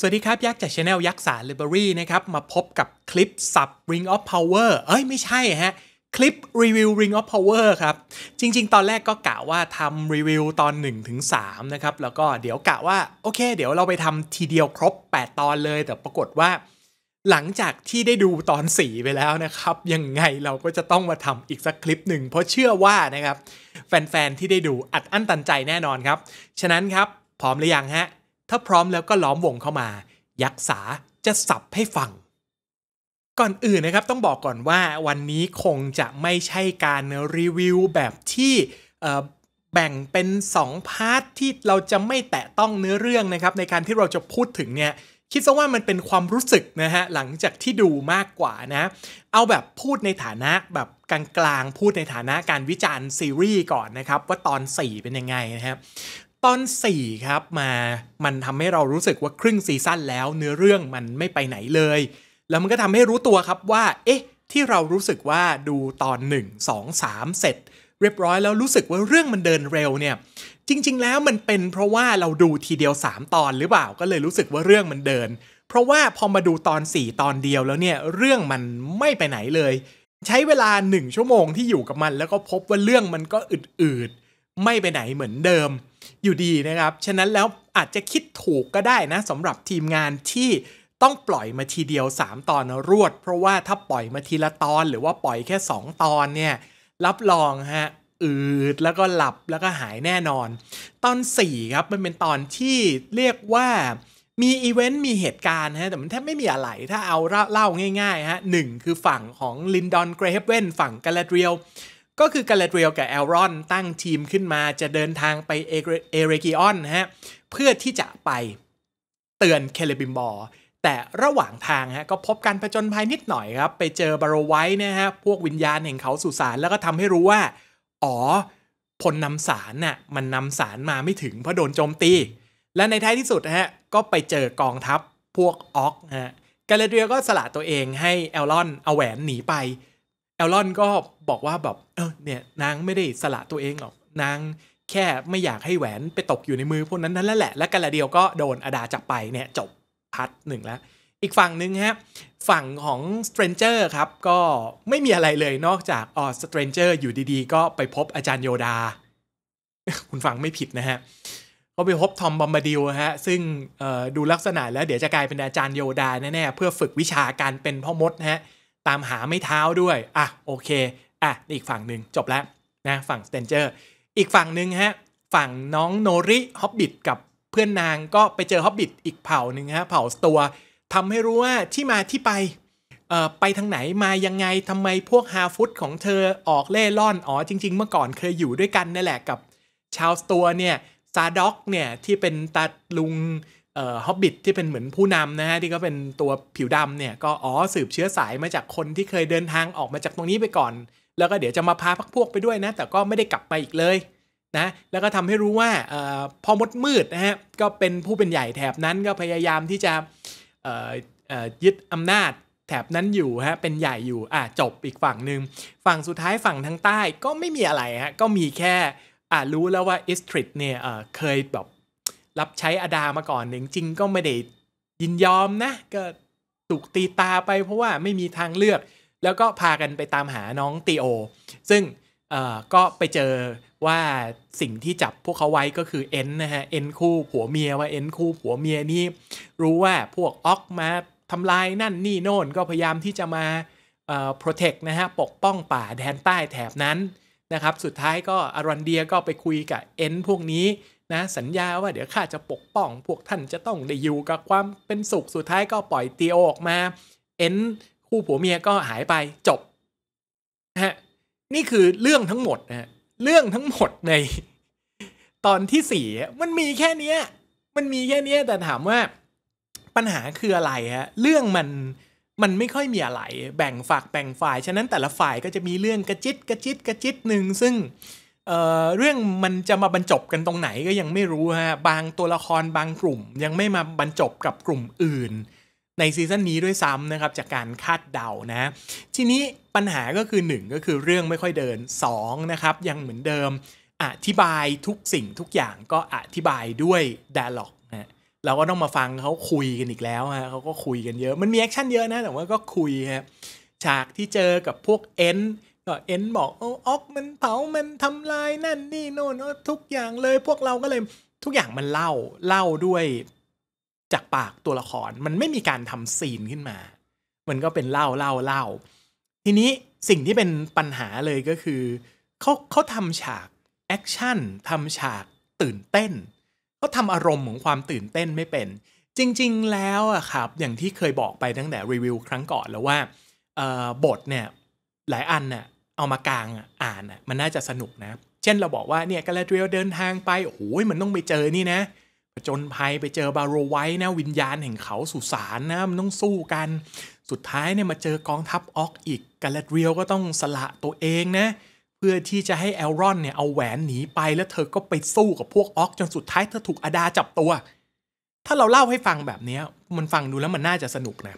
สวัสดีครับ ยักษ์จากช anel ยักษ์สารเ i b บอรี่นะครับ มาพบกับคลิปสับ Ring of Power เอ้ย ไม่ใช่ฮะคลิปรีวิว Ring of Power ครับ จริงๆ ตอนแรกก็กะว่าทำรีวิวตอน1-3นะครับ แล้วก็เดี๋ยวกะว่า โอเค เดี๋ยวเราไปทำทีเดียวครบ 8 ตอนเลย แต่ปรากฏว่า หลังจากที่ได้ดูตอน 4 ไปแล้วนะครับ ยังไงเราก็จะต้องมาทำอีกสักคลิปหนึ่งเพราะเชื่อว่านะครับแฟนๆที่ได้ดูอัดอั้นตันใจแน่นอนครับ ฉะนั้นครับพร้อมหรือยังฮะถ้าพร้อมแล้วก็ล้อมวงเข้ามา ยักษ์สาจะสับให้ฟัง ก่อนอื่นนะครับต้องบอกก่อนว่าวันนี้คงจะไม่ใช่การรีวิวแบบที่แบ่งเป็น 2 พาร์ทที่เราจะไม่แตะต้องเนื้อเรื่องนะครับในการที่เราจะพูดถึงเนี่ยคิดซะว่ามันเป็นความรู้สึกนะฮะหลังจากที่ดูมากกว่านะเอาแบบพูดในฐานะแบบกลางๆพูดในฐานะการวิจารณ์ซีรีส์ก่อนนะครับ ว่าตอน 4 เป็นยังไงนะครับตอน4ครับมามันทำให้เรารู้สึกว่าครึ่งซีซั่นแล้ว เนื้อเรื่องมันไม่ไปไหนเลย แล้วมันก็ทำให้รู้ตัวครับว่าเอ๊ะที่เรารู้สึกว่าดูตอน 1 2 3 เสร็จ เรียบร้อยแล้วรู้สึกว่าเรื่องมันเดินเร็วเนี่ยจริงๆ แล้วมันเป็นเพราะว่าเราดูทีเดียว 3 ตอนหรือเปล่าก็เลยรู้สึกว่าเรื่องมันเดิน เพราะว่าพอมาดูตอน 4 ตอนเดียวแล้วเนี่ยเรื่องมันไม่ไปไหนเลย ใช้เวลา 1 ชั่วโมงที่อยู่กับมันแล้วก็พบว่าเรื่องมันก็อืดๆไม่ไปไหนเหมือนเดิมอยู่ดีนะครับ ฉะนั้นแล้วอาจจะคิดถูกก็ได้นะสำหรับทีมงานที่ต้องปล่อยมาทีเดียว 3 ตอนรวด เพราะว่าถ้าปล่อยมาทีละตอนหรือว่าปล่อยแค่ 2 ตอนเนี่ยรับรองฮะ อืด แล้วก็หลับแล้วก็หายแน่นอน ตอน 4 ครับ มันเป็นตอนที่เรียกว่ามีอีเวนต์มีเหตุการณ์ฮะ แต่มันแทบไม่มีอะไรถ้าเอาเล่าง่ายๆฮะหนึ่งคือฝั่งของลินดอนเกรเฮเวนฝั่งกาลาเดียลก็คือกาเลเดียลกับแอลรอน ตั้งทีมขึ้นมาจะเดินทางไปเอเรกิออนฮะเพื่อที่จะไปเตือนเคเลบิมบอร์ แต่ระหว่างทางฮะก็พบการผจญภัยนิดหน่อยครับ ไปเจอบารไว้นะฮะพวกวิญญาณแห่งเขาสุสานแล้วก็ทำให้รู้ว่า อ๋อพลนำสารน่ะมันนำสารมาไม่ถึงเพราะโดนโจมตีและในท้ายที่สุดฮะก็ไปเจอกองทัพพวกออกฮะกาเลเดียก็สละตัวเองให้แอลลอนเอาแหวนหนีไปเอลลอนก็บอกว่าแบบเออเนี่ยนางไม่ได้สละตัวเองหรอก นางแค่ไม่อยากให้แหวนไปตกอยู่ในมือพวกนั้นนั่นแหละ และกันละเดียวก็โดนอดาจับไปเนี่ยจบพัทหนึ่งแล้ว อีกฝั่งหนึ่งฮะ ฝั่งของสเตรนเจอร์ครับ ก็ไม่มีอะไรเลยนอกจากอ๋อตรนเจอร์อยู่ดีๆ ก็ไปพบอาจารย์โยดา คุณฟังไม่ผิดนะฮะก็ไปพบทอมบอมบาดิวฮะซึ่งดูลักษณะแล้วเดี๋ยวจะกลายเป็นอาจารย์โยดาแน่ๆเพื่อฝึกวิชาการเป็นพ่อมดฮะตามหาไม่เท้าด้วย อ่ะโอเค อ่ะอีกฝั่งหนึ่งจบแล้วนะฝั่งสเตนเจอร์ อีกฝั่งหนึ่งฮะ ฝั่งน้องโนริฮอบบิทกับเพื่อนนางก็ไปเจอฮอบบิทอีกเผ่าหนึ่งฮะ เผ่าตัวทำให้รู้ว่าที่มาที่ไปเอ่อไปทางไหนมายังไงทำไมพวกฮาฟุตของเธอออกเล่ล่อน อ๋อจริงๆ เมื่อก่อนเคยอยู่ด้วยกันนั่นแหละกับชาวตัวเนี่ย ซาด็อกเนี่ยที่เป็นตาลุงเอ่อฮอบบิทที่เป็นเหมือนผู้นำนะฮะที่ก็เป็นตัวผิวดำเนี่ยก็อ๋อสืบเชื้อสายมาจากคนที่เคยเดินทางออกมาจากตรงนี้ไปก่อน แล้วก็เดี๋ยวจะมาพาพักพวกไปด้วยนะแต่ก็ไม่ได้กลับไปอีกเลยนะแล้วก็ทำให้รู้ว่าออพอมดมืดนะฮะก็เป็นผู้เป็นใหญ่แถบนั้นก็พยายามที่จะยึดอำนาจแถบนั้นอยู่ฮะเป็นใหญ่อยู่อ่ะจบอีกฝั่งหนึ่งฝั่งสุดท้ายฝั่งทางใต้ก็ไม่มีอะไรฮะก็มีแค่อ่ารู้แล้วว่าอิสตริดเนี่ยเคยแบบรับใช้อดามาก่อนหนึ่งจริงก็ไม่ได้ยินยอมนะ ก็ถูกตีตาไปเพราะว่าไม่มีทางเลือก แล้วก็พากันไปตามหาน้องตีโอ ซึ่งก็ไปเจอว่าสิ่งที่จับพวกเขาไว้ก็คือเอ็นนะฮะเอ็นคู่ผัวเมียว่าเอ็นคู่ผัวเมียนี่รู้ว่าพวกอ็อกมาทำลายนั่นนี่โน่นก็พยายามที่จะมาเอ่อ protect นะฮะ ปกป้องป่าแดนใต้แถบนั้นนะครับสุดท้ายก็อารันเดียก็ไปคุยกับเอ็นพวกนี้นะสัญญาว่าเดี๋ยวข้าจะปกป้อง พวกท่านจะต้อง ได้อยู่กับความเป็น สุขสุดท้ายก็ปล่อยเตียวออกมาเอ็นคู่ผัวเมียก็หายไปจบนะฮะนี่คือเรื่องทั้งหมดนะเรื่องทั้งหมดในตอนที่สี่มันมี แค่เนี้ยมันมีแค่เนี้ยแต่ถามว่า ปัญหาคืออะไรฮะเรื่อง มัน มันไม่ค่อยมี อะไร แบ่งฝากแบ่งฝ่ายฉะนั้นแต่ละฝ่ายก็จะมีเรื่องกระจิตกระจิตกระจิตหนึ่งซึ่งเเรื่องมันจะมาบรรจบกันตรงไหนก็ยังไม่รู้ฮะบางตัวละครบางกลุ่มยังไม่มาบรรจบกับกลุ่มอื่น ในซีซั่นนี้ด้วยซ้ำนะครับจากการคาดเดานะทีนี้ปัญหาก็คือ 1 ก็คือเรื่องไม่ค่อยเดิน2นะครับยังเหมือนเดิมอธิบายทุกสิ่งทุกอย่างก็อธิบายด้วยดาล็อกนะเราก็ต้องมาฟังเขาคุยกันอีกแล้วฮะเขาก็คุยกันเยอะ มันมีแอคชั่นเยอะนะแต่ว่าก็คุยฮะฉากที่เจอกับพวกเอ็นก็เอ็นบอกโอ้ออกมันเผา มันทำลายนั่นนี่โน่นทุกอย่างเลยพวกเราก็เลยทุกอย่างมันเล่าเล่าด้วยจากปากตัวละคร มันไม่มีการทำซีนขึ้นมา มันก็เป็นเล่าเล่าเล่าทีนี้สิ่งที่เป็นปัญหาเลยก็คือ เขาเขาทำฉากแอคชั่นทำฉากตื่นเต้นเขาทำอารมณ์ของความตื่นเต้นไม่เป็น จริงๆแล้วอะครับอย่างที่เคยบอกไปตั้งแต่รีวิวครั้งก่อนแล้วว่าบทเนี่ยหลายอันเนี่ยเอามากลางอ่านอ่ะมันน่าจะสนุกนะ เช่นเราบอกว่าเนี่ยกาลาเดรียลเดินทางไปโอ้ยมันต้องไปเจอนี่นะจนภัยไปเจอบาโรไว้นะวิญญาณแห่งเขาสุสานนะมันต้องสู้กัน สุดท้ายเนี่ยมาเจอกองทัพออกอีกกาลาเรียลก็ต้องสละตัวเองนะเพื่อที่จะให้เอลรอนเนี่ยเอาแหวนหนีไปแล้วเธอก็ไปสู้กับพวกออกจนสุดท้ายเธอถูกอาดาจับตัว ถ้าเราเล่าให้ฟังแบบนี้มันฟังดูแล้วมันน่าจะสนุกนะ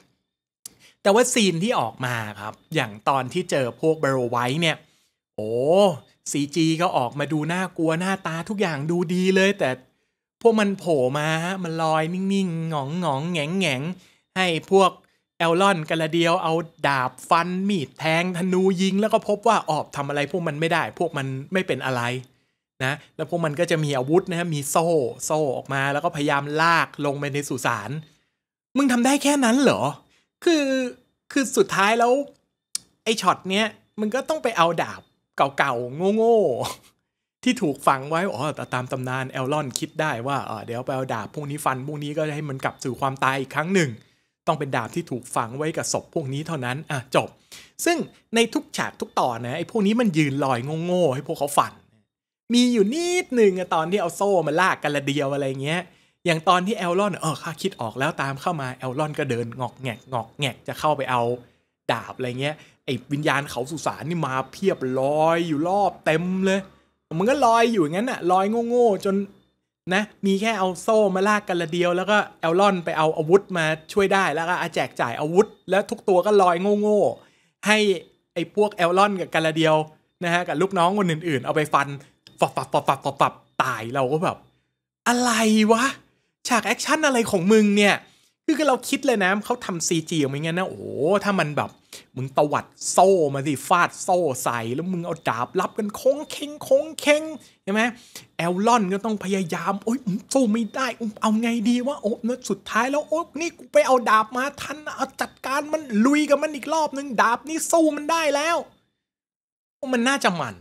แต่ว่าซีนที่ออกมาครับ อย่างตอนที่เจอพวกเบรไวท์เนี่ย โอ้ซีจีก็ออกมาดูน่ากลัวหน้าตาทุกอย่างดูดีเลย แต่พวกมันโผล่มาฮะมันลอยนิ่งๆหงองหงองแงงแงงให้พวกเอลลอนกันละเดียวเอาดาบฟันมีดแทงธนูยิงแล้วก็พบว่าออบทำอะไรพวกมันไม่ได้ พวกมันไม่เป็นอะไรนะ แล้วพวกมันก็จะมีอาวุธนะมีโซ่โซ่ออกมาแล้วก็พยายามลากลงไปในสุสานมึงทำได้แค่นั้นเหรอคือคือสุดท้ายแล้วไอ้ช็อตเนี้ยมันก็ต้องไปเอาดาบเก่าๆโง่ๆที่ถูกฝังไว้อ๋อตามตำนานเอลลอนคิดได้ว่าเเดี๋ยวไปเอาดาบพวกนี้ฟัน พวกนี้ก็ให้มันกลับสู่ความตายอีกครั้งหนึ่ง ต้องเป็นดาบที่ถูกฝังไว้กับศพพวกนี้เท่านั้นอ่ะจบซึ่งในทุกฉากทุกตอนนะไอ้พวกนี้มันยืนลอย โง่ๆให้พวกเขาฝัน มีอยู่นิดหนึ่งตอนที่เอาโซ่มาลากกันละเดียวอะไรเงี้ยอย่างตอนที่แอลลอนเออข้าคิดออกแล้วตามเข้ามาแอลลอนก็เดินงอกแงกงอกแงกจะเข้าไปเอาดาบอะไรเงี้ยไอ้วิญญาณเขาสุสานนี่มาเพียบลอยอยู่รอบเต็มเลยมันก็ลอยอยู่อย่างนั้นอะลอยโง่ๆจนนะ มีแค่เอาโซ่มาลากกันละเดียว แล้วก็แอลลอนไปเอาอาวุธมาช่วยได้ แล้วก็อาแจกจ่ายอาวุธแล้วทุกตัวก็ลอยโง่ๆให้ไอ้พวกแอลลอนกับกันละเดียวนะฮะกับลูกน้องคนอื่นๆ เอาไปฟันฝับฝับฝับฝับฝับตายเราก็แบบอะไรวะฉากแอคชั่นอะไรของ มึงเนี่ยคือเราคิดเลยนะเขาทำซีจีอย่าเงี้ยนะโอ้ถ้ามันแบบ มึงตวัดโซ่ มาสิฟาดโซ่ใส่แล้ว มึง เอา ดาบ รับ กันโค้งเค้งโค้งเค้งใช่ไหมแอลลอนก็ต้องพยายามโอ้ยสู้ไม่ได้ เอาไงดีวะโอ้สุดท้าย แล้วโอ้นี่กูไปเอาดาบมาทันเอาจัดการมันลุยกับมันอีกรอบนึงดาบนี่สู้มันได้แล้วมันน่าจะมัน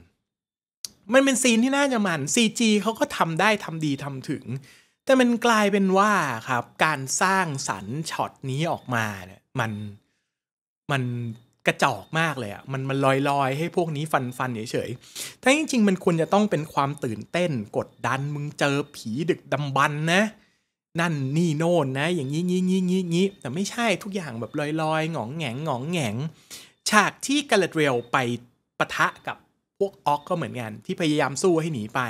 มันเป็นซีนที่น่าจะมันซีจีเขาก็ทำได้ทำดีทำถึงแต่มันกลายเป็นว่าครับ การสร้างสรร์ช็อตนี้ออกมาเนี่ยมันมันกระจอกมากเลยอะ่ะมันมันลอยลอยให้พวกนี้ฟันฟันเฉยๆถ้าจริงๆมันควรจะต้องเป็นความตื่นเต้นกดดันมึงเจอผีดึกดำบันนะนั่นนี่โน่นนะ อย่างนี้นี้นี้นี้ี้แต่ไม่ใช่ทุกอย่างแบบลอยลอยหงองแงงหงองแงงฉากที่กาเลตเรลไปปะทะกับพวกออกก็เหมือนกันที่พยายามสู้ให้หนีไป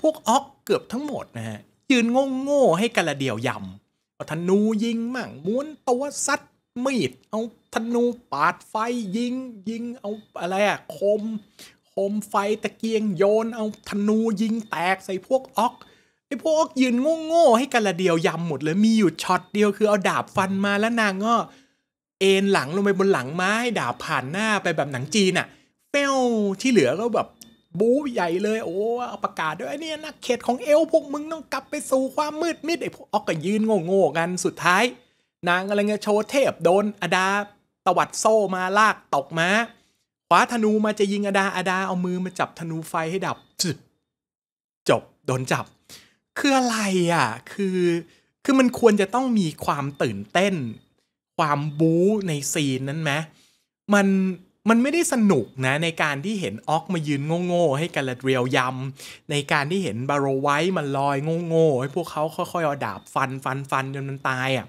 พวกออกเกือบทั้งหมดนะฮะยืนโง่ให้กันละเดียวยำเอาธนูยิงมั่งม้วนตัวซัดมีด เอาธนูปาดไฟยิงยิง เอาอะไรอะคมคมไฟตะเกียงโยน เอาธนูยิงแตกใส่พวกออกไอ้พวกออกยืนโง่ให้กันละเดียวยำหมดเลย มีอยู่ช็อตเดียวคือเอาดาบฟันมาแล้วนางก็เอ็นหลังลงไปบนหลังไม้ดาบผ่านหน้าไปแบบหนังจีนอะเป้ที่เหลือก็แบบบูใหญ่เลยโอ้ประกาศด้วยเนี่ยนักเขตของเอลพวกมึงต้องกลับไปสู่ความมืดมิดไอ้พวกออกก็ยืนโง่ๆกันสุดท้าย นางอะไรเงี้ยโชว์เทพโดนอดาตวัดโซ่มาลากตกมาคว้าธนูมาจะยิงอดาอดาเอามือมาจับธนูไฟให้ดับจบโดนจับ คืออะไรอ่ะคือคือมันควรจะต้องมีความตื่นเต้น ความบู๊ในซีนนั้นไหมมันมันไม่ได้สนุกนะในการที่เห็นออกมายืนโง่ๆให้กาลาเรียวยำในการที่เห็นบาโรไว้มันลอยโง่ๆให้พวกเขาค่อยๆเอาดาบฟันฟันฟันจนมันตายอ่ะ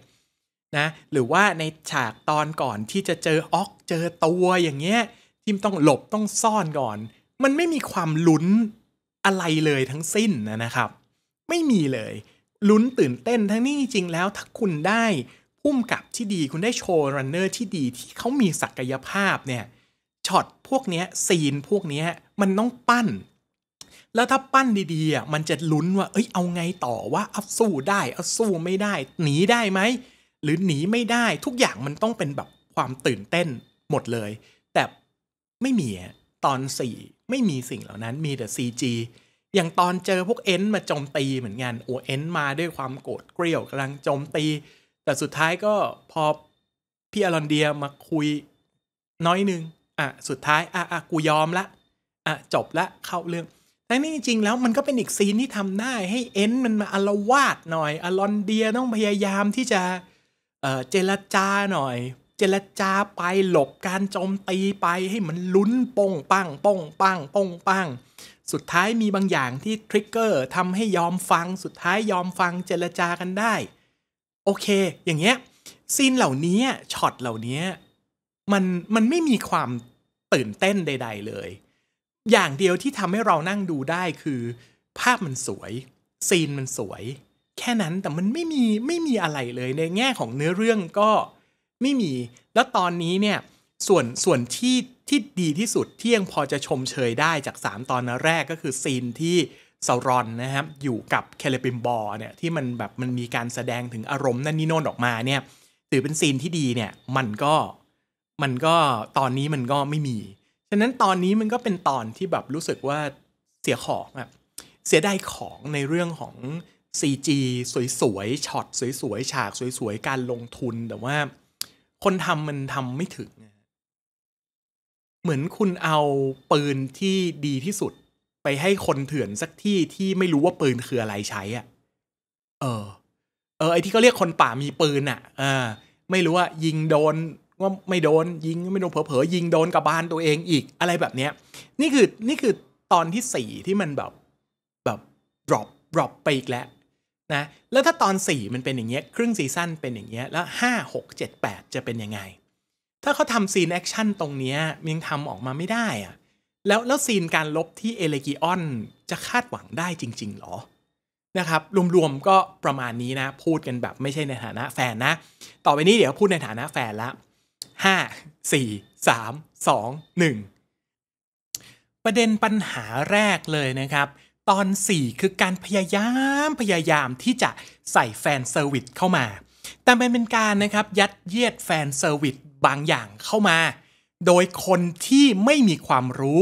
นะหรือว่าในฉากตอนก่อนที่จะเจอออกเจอตัวอย่างเงี้ยที่ต้องหลบต้องซ่อนก่อน มันไม่มีความลุ้นอะไรเลยทั้งสิ้นนะครับ ไม่มีเลยลุ้นตื่นเต้นทั้งนี้จริงแล้วถ้าคุณได้พุ่มกับที่ดีคุณได้โชว์รันเนอร์ที่ดีที่เขามีศักยภาพเนี่ยช็อตพวกเนี้ยซีนพวกเนี้ยมันต้องปั้น แล้วถ้าปั้นดีๆอ่ะมันจะลุ้นว่าเอ้ยเอาไงต่อว่าอัพสู้ได้อัพสู้ไม่ได้ หนีได้ไหม หรือหนีไม่ได้ทุกอย่างมันต้องเป็นแบบความตื่นเต้นหมดเลย แต่ไม่มีตอนสี่ไม่มีสิ่งเหล่านั้นมีแต่ CG อย่างตอนเจอพวกเอ็นมาโจมตีเหมือนกันโอเอ็นมาด้วยความโกรธเกรี้ยวกำลังโจมตี แต่สุดท้ายก็พอพี่อลอนเดียมาคุยน้อยนึงอ่ะสุดท้ายอ่ะอ่ะกูยอมละอ่ะจบละเข้าเรื่องแต่นี่จริงแล้วมันก็เป็นอีกซีนที่ทำได้ให้เอ็นมันมาอลวาดหน่อย อลอนเดียต้องพยายามที่จะเออเจรจาหน่อยเจรจาไปหลบการโจมตีไปให้มันลุ้นปงปังปงปังปงปัง สุดท้ายมีบางอย่างที่ทริกเกอร์ทำให้ยอมฟัง สุดท้ายยอมฟังเจรจากันได้ โอเค อย่างเงี้ยซีนเหล่านี้ช็อตเหล่านี้มันมันไม่มีความตื่นเต้นใดๆเลย อย่างเดียวที่ทำให้เรานั่งดูได้คือภาพมันสวย ซีนมันสวย แค่นั้นแต่มันไม่มีไม่มีอะไรเลยในแง่ของเนื้อเรื่องก็ไม่มีแล้วตอนนี้เนี่ยส่วนส่วนที่ที่ดีที่สุดที่ยังพอจะชมเชยได้จาก 3 ตอนนแรกก็คือซีนที่ซารอนนะครับอยู่กับเคเลปิมบอร์เนี่ยที่มันแบบมันมีการแสดงถึงอารมณ์นั่นนี่โน่นออกมาเนี่ยถือเป็นซีนที่ดีเนี่ยมันก็มันก็ตอนนี้มันก็ไม่มี ฉะนั้นตอนนี้มันก็เป็นตอนที่แบบรู้สึกว่าเสียของอะเสียได้ของในเรื่องของ CG สวยๆ ช็อตสวยๆ ฉากสวยๆ การลงทุน แต่ว่า คนทำมันทำไม่ถึง เหมือนคุณเอาปืนที่ดีที่สุด ไปให้คนเถื่อนสักที่ที่ไม่รู้ว่าปืนคืออะไรใช้อะเออ เออไอที่เขาเรียกคนป่ามีปืนอ่ะอ่าไม่รู้ว่ายิงโดนว่าไม่โดนยิงไม่โดนเผลอๆ ยิงโดนกับบานตัวเองอีก อะไรแบบเนี้ยนี่คือนี่คือตอนที่สี่ที่มันแบบแบบ drop drop ไปอีกแล้วนะแล้วถ้าตอนสี่มันเป็นอย่างเงี้ยครึ่งซีซั่นเป็นอย่างเงี้ยแล้วห้ดแปดจะเป็นยังไง ถ้าเขาทำซีนแอคชั่นตรงเนี้ยยังทำออกมาไม่ได้อะแล้วแล้วซีนการลบที่เอเลกิออนจะคาดหวังได้จริงๆ หรอนะครับรวมๆ ก็ประมาณนี้นะพูดกันแบบ ไม่ใช่ในฐานะแฟนนะ ต่อไปนี้เดี๋ยวพูดในฐานะแฟนละห้าสี่สามสองหนึ่งประเด็นปัญหาแรกเลยนะครับ ตอน 4 คือการพยายามพยายามที่จะใส่แฟนเซอร์วิสเข้ามา แต่มันเป็นการนะครับ ยัดเยียดแฟนเซอร์วิสบางอย่างเข้ามา โดยคนที่ไม่มีความรู้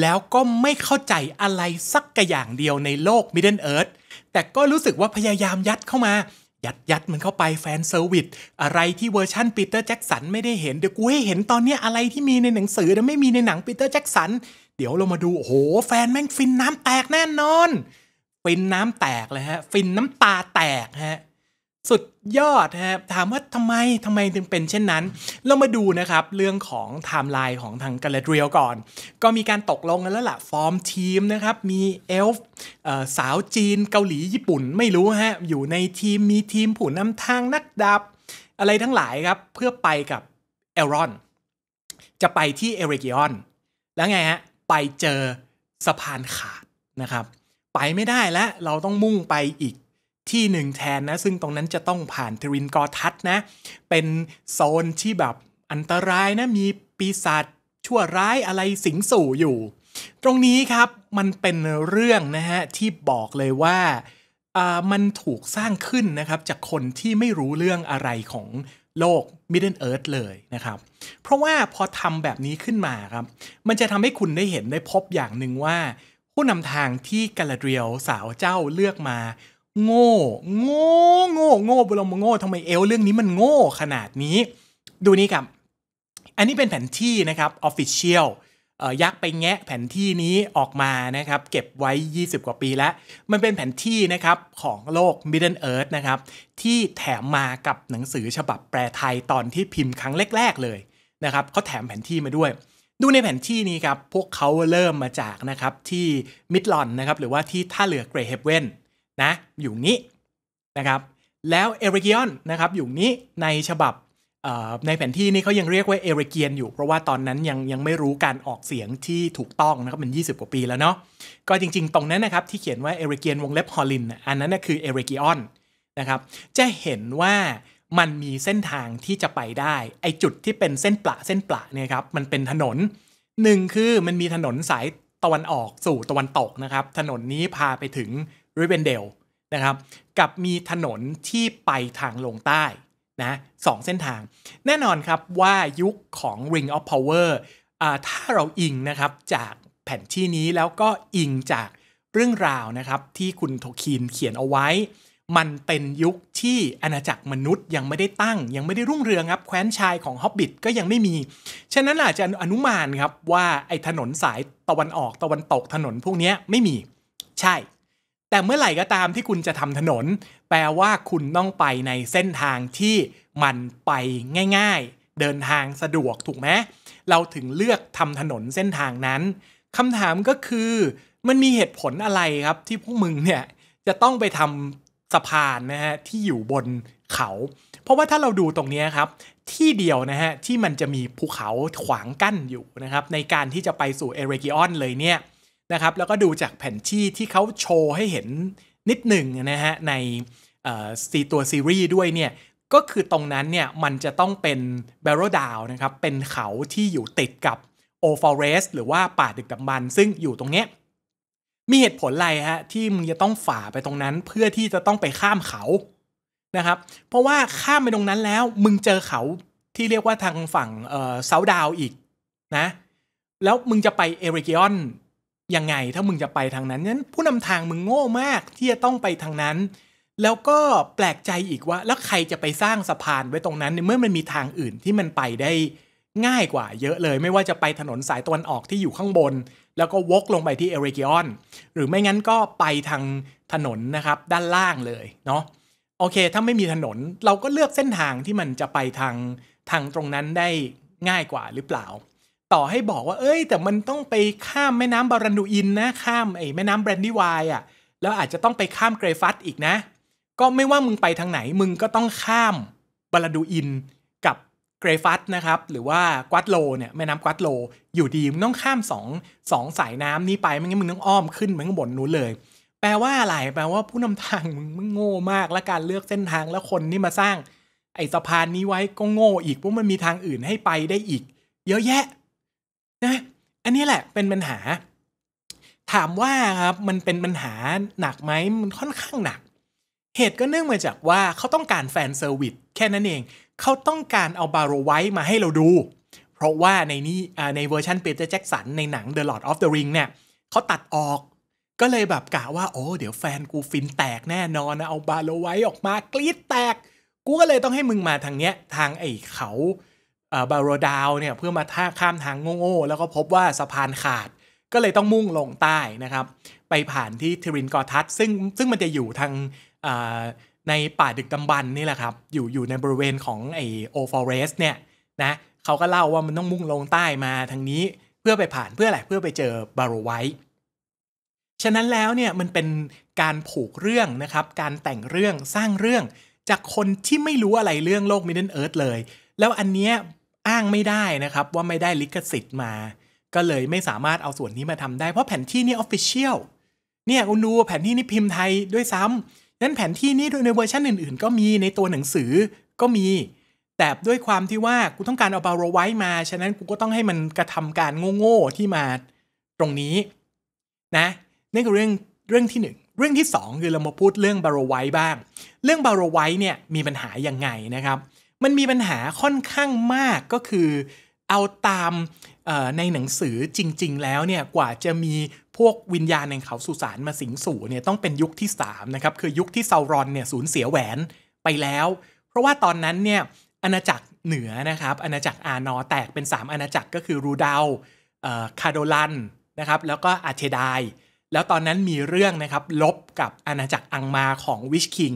แล้วก็ไม่เข้าใจอะไรสักอย่างเดียวในโลกมิดเดิลเอิร์ธแต่ก็รู้สึกว่าพยายามยัดเข้ามายัดยัดมันเข้าไปแฟนเซอร์วิสอะไรที่เวอร์ชั่นปีเตอร์แจ็กสันไม่ได้เห็น เดี๋ยวกูให้เห็นตอนนี้อะไรที่มีในหนังสือแต่ไม่มีในหนังปีเตอร์แจ็กสันเดี๋ยวเรามาดู โอ้โห แฟนแม่งฟินน้ำแตกแน่นอน ฟินน้ำแตกเลยฮะ ฟินน้ำตาแตกฮะสุดยอดนะครับถามว่าทำไมทำไมถึงเป็นเช่นนั้น เรามาดูนะครับเรื่องของไทม์ไลน์ของทางกาเลเรียลก่อน ก็มีการตกลงกันแล้วละ่ะ ฟอร์มทีมนะครับ มีเอลฟ์สาวจีนเกาหลีญี่ปุ่น ไม่รู้ฮะ อยู่ในทีมมีทีมผู้นำทางนักดับ อะไรทั้งหลายครับ เพื่อไปกับเอลรอนจะไปที่เอเรกิออนแล้วไงฮะไปเจอสะพานขาดนะครับ ไปไม่ได้แล้ว เราต้องมุ่งไปอีกที่หนึ่งแทนนะ ซึ่งตรงนั้นจะต้องผ่าน ทรินกอทัศนะ เป็นโซนที่แบบ อันตรายนะ มีปีศาจชั่วร้ายอะไรสิงสู่อยู่ ตรงนี้ครับมันเป็นเรื่องนะฮะ ที่บอกเลยว่ามันถูกสร้างขึ้นนะครับ จากคนที่ไม่รู้เรื่องอะไรของโลก Middle Earth เลยนะครับ เพราะว่าพอทำแบบนี้ขึ้นมาครับ มันจะทำให้คุณได้เห็นได้พบอย่างหนึ่งว่า ผู้นำทางที่กาลาเดียวสาวเจ้าเลือกมาโง่ โง่ โง่ โง่บรมโง่ทำไมเอลเรื่องนี้มันโง่ขนาดนี้ ดูนี่ครับ อันนี้เป็นแผนที่นะครับออฟฟิเชียลยักษ์ไปแงะ แผนที่นี้ออกมานะครับเก็บไว้ 20 กว่าปีแล้ว มันเป็นแผนที่นะครับของโลก Middle Earth นะครับที่แถมมากับหนังสือฉบับแปลไทยตอนที่พิมพ์ครั้งแรกๆเลยนะครับเขาแถมแผนที่มาด้วย ดูในแผนที่นี้ครับ พวกเขาเริ่มมาจากนะครับที่มิดลอนนะครับหรือว่าที่ท่าเรือเกรเฮเวนนะ อยู่นี้นะครับ แล้วเอริเกียนนะครับอยู่นี้ในฉบับในแผนที่นี่เขายังเรียกว่าเอริเกียนอยู่เพราะว่า ตอนนั้นยังยังไม่รู้การออกเสียงที่ถูกต้องนะครับมัน 20กว่าปีแล้วเนาะก็จริง ๆ ตรงนั้นนะครับที่เขียนว่าเอริเกียนวงเล็บฮอลลินอันนั้นนะคือเอริเกียนนะครับจะเห็นว่ามันมีเส้นทางที่จะไปได้ไอจุดที่เป็นเส้นปละเส้นปละเนี่ยครับมันเป็นถนนหนึ่งคือมันมีถนนสายตะวันออกสู่ตะวันตกนะครับถนนนี้พาไปถึงริเวนเดลนะครับ กับมีถนนที่ไปทางลงใต้นะสองเส้นทาง แน่นอนครับว่ายุคของ Ring of Power ถ้าเราอิงนะครับจากแผนที่นี้แล้วก็อิงจากเรื่องราวนะครับที่คุณโทคินเขียนเอาไว้ มันเป็นยุคที่อาณาจักรมนุษย์ยังไม่ได้ตั้ง ยังไม่ได้รุ่งเรืองครับแคว้นชายของฮอบบิทก็ยังไม่มี ฉะนั้นอาจจะอนุมานครับว่าไอ้ถนนสายตะวันออกตะวันตกถนนพวกนี้ไม่มีใช่แต่เมื่อไหร่ก็ตามที่คุณจะทำถนน แปลว่าคุณต้องไปในเส้นทางที่มันไปง่ายๆ เดินทางสะดวกถูกไหมเราถึงเลือกทำถนนเส้นทางนั้นคำถามก็คือมันมีเหตุผลอะไรครับที่พวกมึงเนี่ยจะต้องไปทำสะพานนะฮะที่อยู่บนเขา เพราะว่าถ้าเราดูตรงนี้ครับ ที่เดียวนะฮะที่มันจะมีภูเขาขวางกั้นอยู่นะครับในการที่จะไปสู่เอเรกิออน เลยเนี่ยนะครับแล้วก็ดูจากแผ่นที่ที่เขาโชว์ให้เห็นนิดหนึ่งนะฮะในซีตัวซีรีส์ด้วยเนี่ยก็คือตรงนั้นเนี่ยมันจะต้องเป็นเบโรดาวนะครับเป็นเขาที่อยู่ติดกับโอฟอเรสหรือว่าป่าดึกดำบรรซึ่งอยู่ตรงเนี้ยมีเหตุผลอะไรฮะที่มึงจะต้องฝ่าไปตรงนั้นเพื่อที่จะต้องไปข้ามเขานะครับเพราะว่าข้ามไปตรงนั้นแล้วมึงเจอเขาที่เรียกว่าทางฝั่งเซาดาวอีกนะแล้วมึงจะไปเอริกิออนยังไงถ้ามึงจะไปทางนั้นนั้นผู้นำทางมึงโง่มากที่จะต้องไปทางนั้น แล้วก็แปลกใจอีกว่าแล้วใครจะไปสร้างสะพานไว้ตรงนั้นนเมื่อมันมีทางอื่นที่มันไปได้ง่ายกว่าเยอะเลยไม่ว่าจะไปถนนสายตะวันออกที่อยู่ข้างบน แล้วก็วกลงไปที่เอเรกิออนหรือไม่งั้นก็ไปทางถนนนะครับด้านล่างเลยเนาะโอเค ถ้าไม่มีถนนเราก็เลือกเส้นทางที่มันจะไปทางทางตรงนั้นได้ง่ายกว่าหรือเปล่าต่อให้บอกว่าเอ้ยแต่มันต้องไปข้ามแม่น้ำบารันดูอินนะ ข้ามไอ้แม่น้ำแบรนดี้วายอ่ะแล้วอาจจะต้องไปข้ามเกรฟัตอีกนะ ก็ไม่ว่ามึงไปทางไหนมึงก็ต้องข้ามบารันดูอิน กับเกรฟัตนะครับหรือว่ากัตโลเนี่ยแม่น้ำกัตโลอยู่ดีมึงต้องข้ามสองสองสายน้ำนี้ไปไม่งั้นมึงต้องอ้อมขึ้นไปข้างบนนู้นเลย แปลว่าอะไรแปลว่าผู้นำทางมึงมึงโง่มากและการเลือกเส้นทางและคนที่มาสร้าง ไอ้สะพานนี้ไว้ก็โง่อีกเพราะมันมีทางอื่นให้ไปได้อีก เยอะแยะนะอันนี้แหละเป็นปัญหา ถามว่าครับมันเป็นปัญหาหนักไหมมันค่อนข้างหนัก เหตุก็เนื่องมาจากว่าเขาต้องการแฟนเซอร์วิสแค่นั้นเอง เขาต้องการเอาบาโรไว้มาให้เราดู เพราะว่าในนี้ในเวอร์ชันเปเตอร์แจ็กสันในหนัง The Lord of the Ring เนี่ยเขาตัดออก ก็เลยแบบกะว่าโอ้ เดี๋ยวแฟนกูฟินแตกแน่นอนนะเอาบาโรไว้ออกมากรีดแตก กูก็เลยต้องให้มึงมาทางเนี้ยทางไอ้เขาบาโรดาวเนี่ยเพื่อมาท่าข้ามทางโง่ๆแล้วก็พบว่าสะพานขาดก็เลยต้องมุ่งลงใต้นะครับไปผ่านที่ทรินกอทัสซึ่งซึ่งมันจะอยู่ทางในป่าดึกดำบรรนี่แหละครับอยู่อยู่ในบริเวณของไอโอฟอเรสเนี่ยนะเขาก็เล่าว่ามันต้องมุ่งลงใต้มาทางนี้เพื่อไปผ่านเพื่ออะไรเพื่อไปเจอบาโรไวท์ฉะนั้นแล้วเนี่ยมันเป็นการผูกเรื่องนะครับการแต่งเรื่องสร้างเรื่องจากคนที่ไม่รู้อะไรเรื่องโลกมิดเดิลเอิร์ธเลย แล้วอันเนี้ยอ้างไม่ได้นะครับว่าไม่ได้ลิขสิทธิ์มา ก็เลยไม่สามารถเอาส่วนนี้มาทำได้ เพราะแผนที่นี่ออฟฟิเชียลเนี่ยคุณดูแผนที่นี่พิมพ์ไทยด้วยซ้ำนั้นแผนที่นี้ในเวอร์ชันอื่น ๆ ก็มีในตัวหนังสือ ก็มี แต่ด้วยความที่ว่ากูต้องการเอาบาโรไว้ มา ฉะนั้นกูก็ต้องให้มันกระทำการโง่ ๆ ที่มาตรงนี้นะนี่คือเรื่องเรื่องที่ 1 เรื่องที่2คือเรามาพูดเรื่องบาโรไว้ บ้าง เรื่องบาโรไว้เนี่ยมีปัญหาอย่างไงนะครับมันมีปัญหาค่อนข้างมากก็คือเอาตามในหนังสือจริงๆแล้วเนี่ยกว่าจะมีพวกวิญญาณในเขาสุสานมาสิงสู่เนี่ยต้องเป็นยุคที่3นะครับคือยุคที่ซารอนเนี่ยสูญเสียแหวนไปแล้ว เพราะว่าตอนนั้นเนี่ยอาณาจักรเหนือนะครับอาณาจักรอานอแตกเป็น 3 อาณาจักรก็คือรูดาวคาโดลันนะครับแล้วก็อาเชดายแล้วตอนนั้นมีเรื่องนะครับลบกับอาณาจักรอังมาของวิชคิง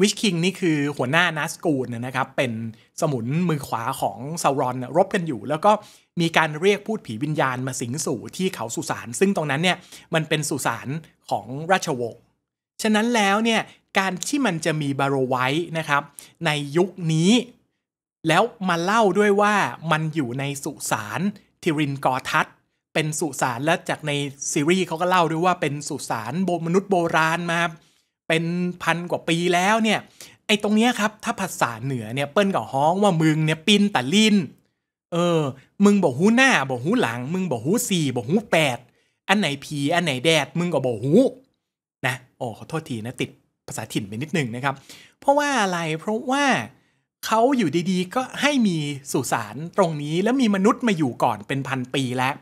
วิชคิงนี่คือหัวหน้านัสกูลนะครับ เป็นสมุนมือขวาของซารอนรบกันอยู่ แล้วก็มีการเรียกพูดผีวิญญาณมาสิงสู่ที่เขาสุสานซึ่งตรงนั้นเนี่ยมันเป็นสุสานของราชวงศ์ฉะนั้นแล้วเนี่ยการที่มันจะมีบารไว้นะครับ ในยุคนี้ แล้วมาเล่าด้วยว่ามันอยู่ในสุสานทิรินกอทัศเป็นสุสานและจากในซีรีส์เขาก็เล่าด้วยว่าเป็นสุสานโบมนุษย์โบราณมาเป็นพันกว่าปีแล้วเนี่ย ไอ้ตรงเนี้ยครับถ้าภาษาเหนือเนี่ยเปิ้ลกับฮ้องว่ามึงเนี่ยปินแต่ลินเออ มึงบอกหูหน้าบอกหูหลัง มึงบอกหูสี่บอกหูแปดอันไหนผีอันไหนแดดมึงก็บอกหูนะโอ้ขอโทษทีนะติดภาษาถิ่นไปนิดนึงนะครับ เพราะว่าอะไรเพราะว่าเขาอยู่ดีๆก็ให้มีสุสานตรงนี้ แล้วมีมนุษย์มาอยู่ก่อนเป็นพันปีแล้ว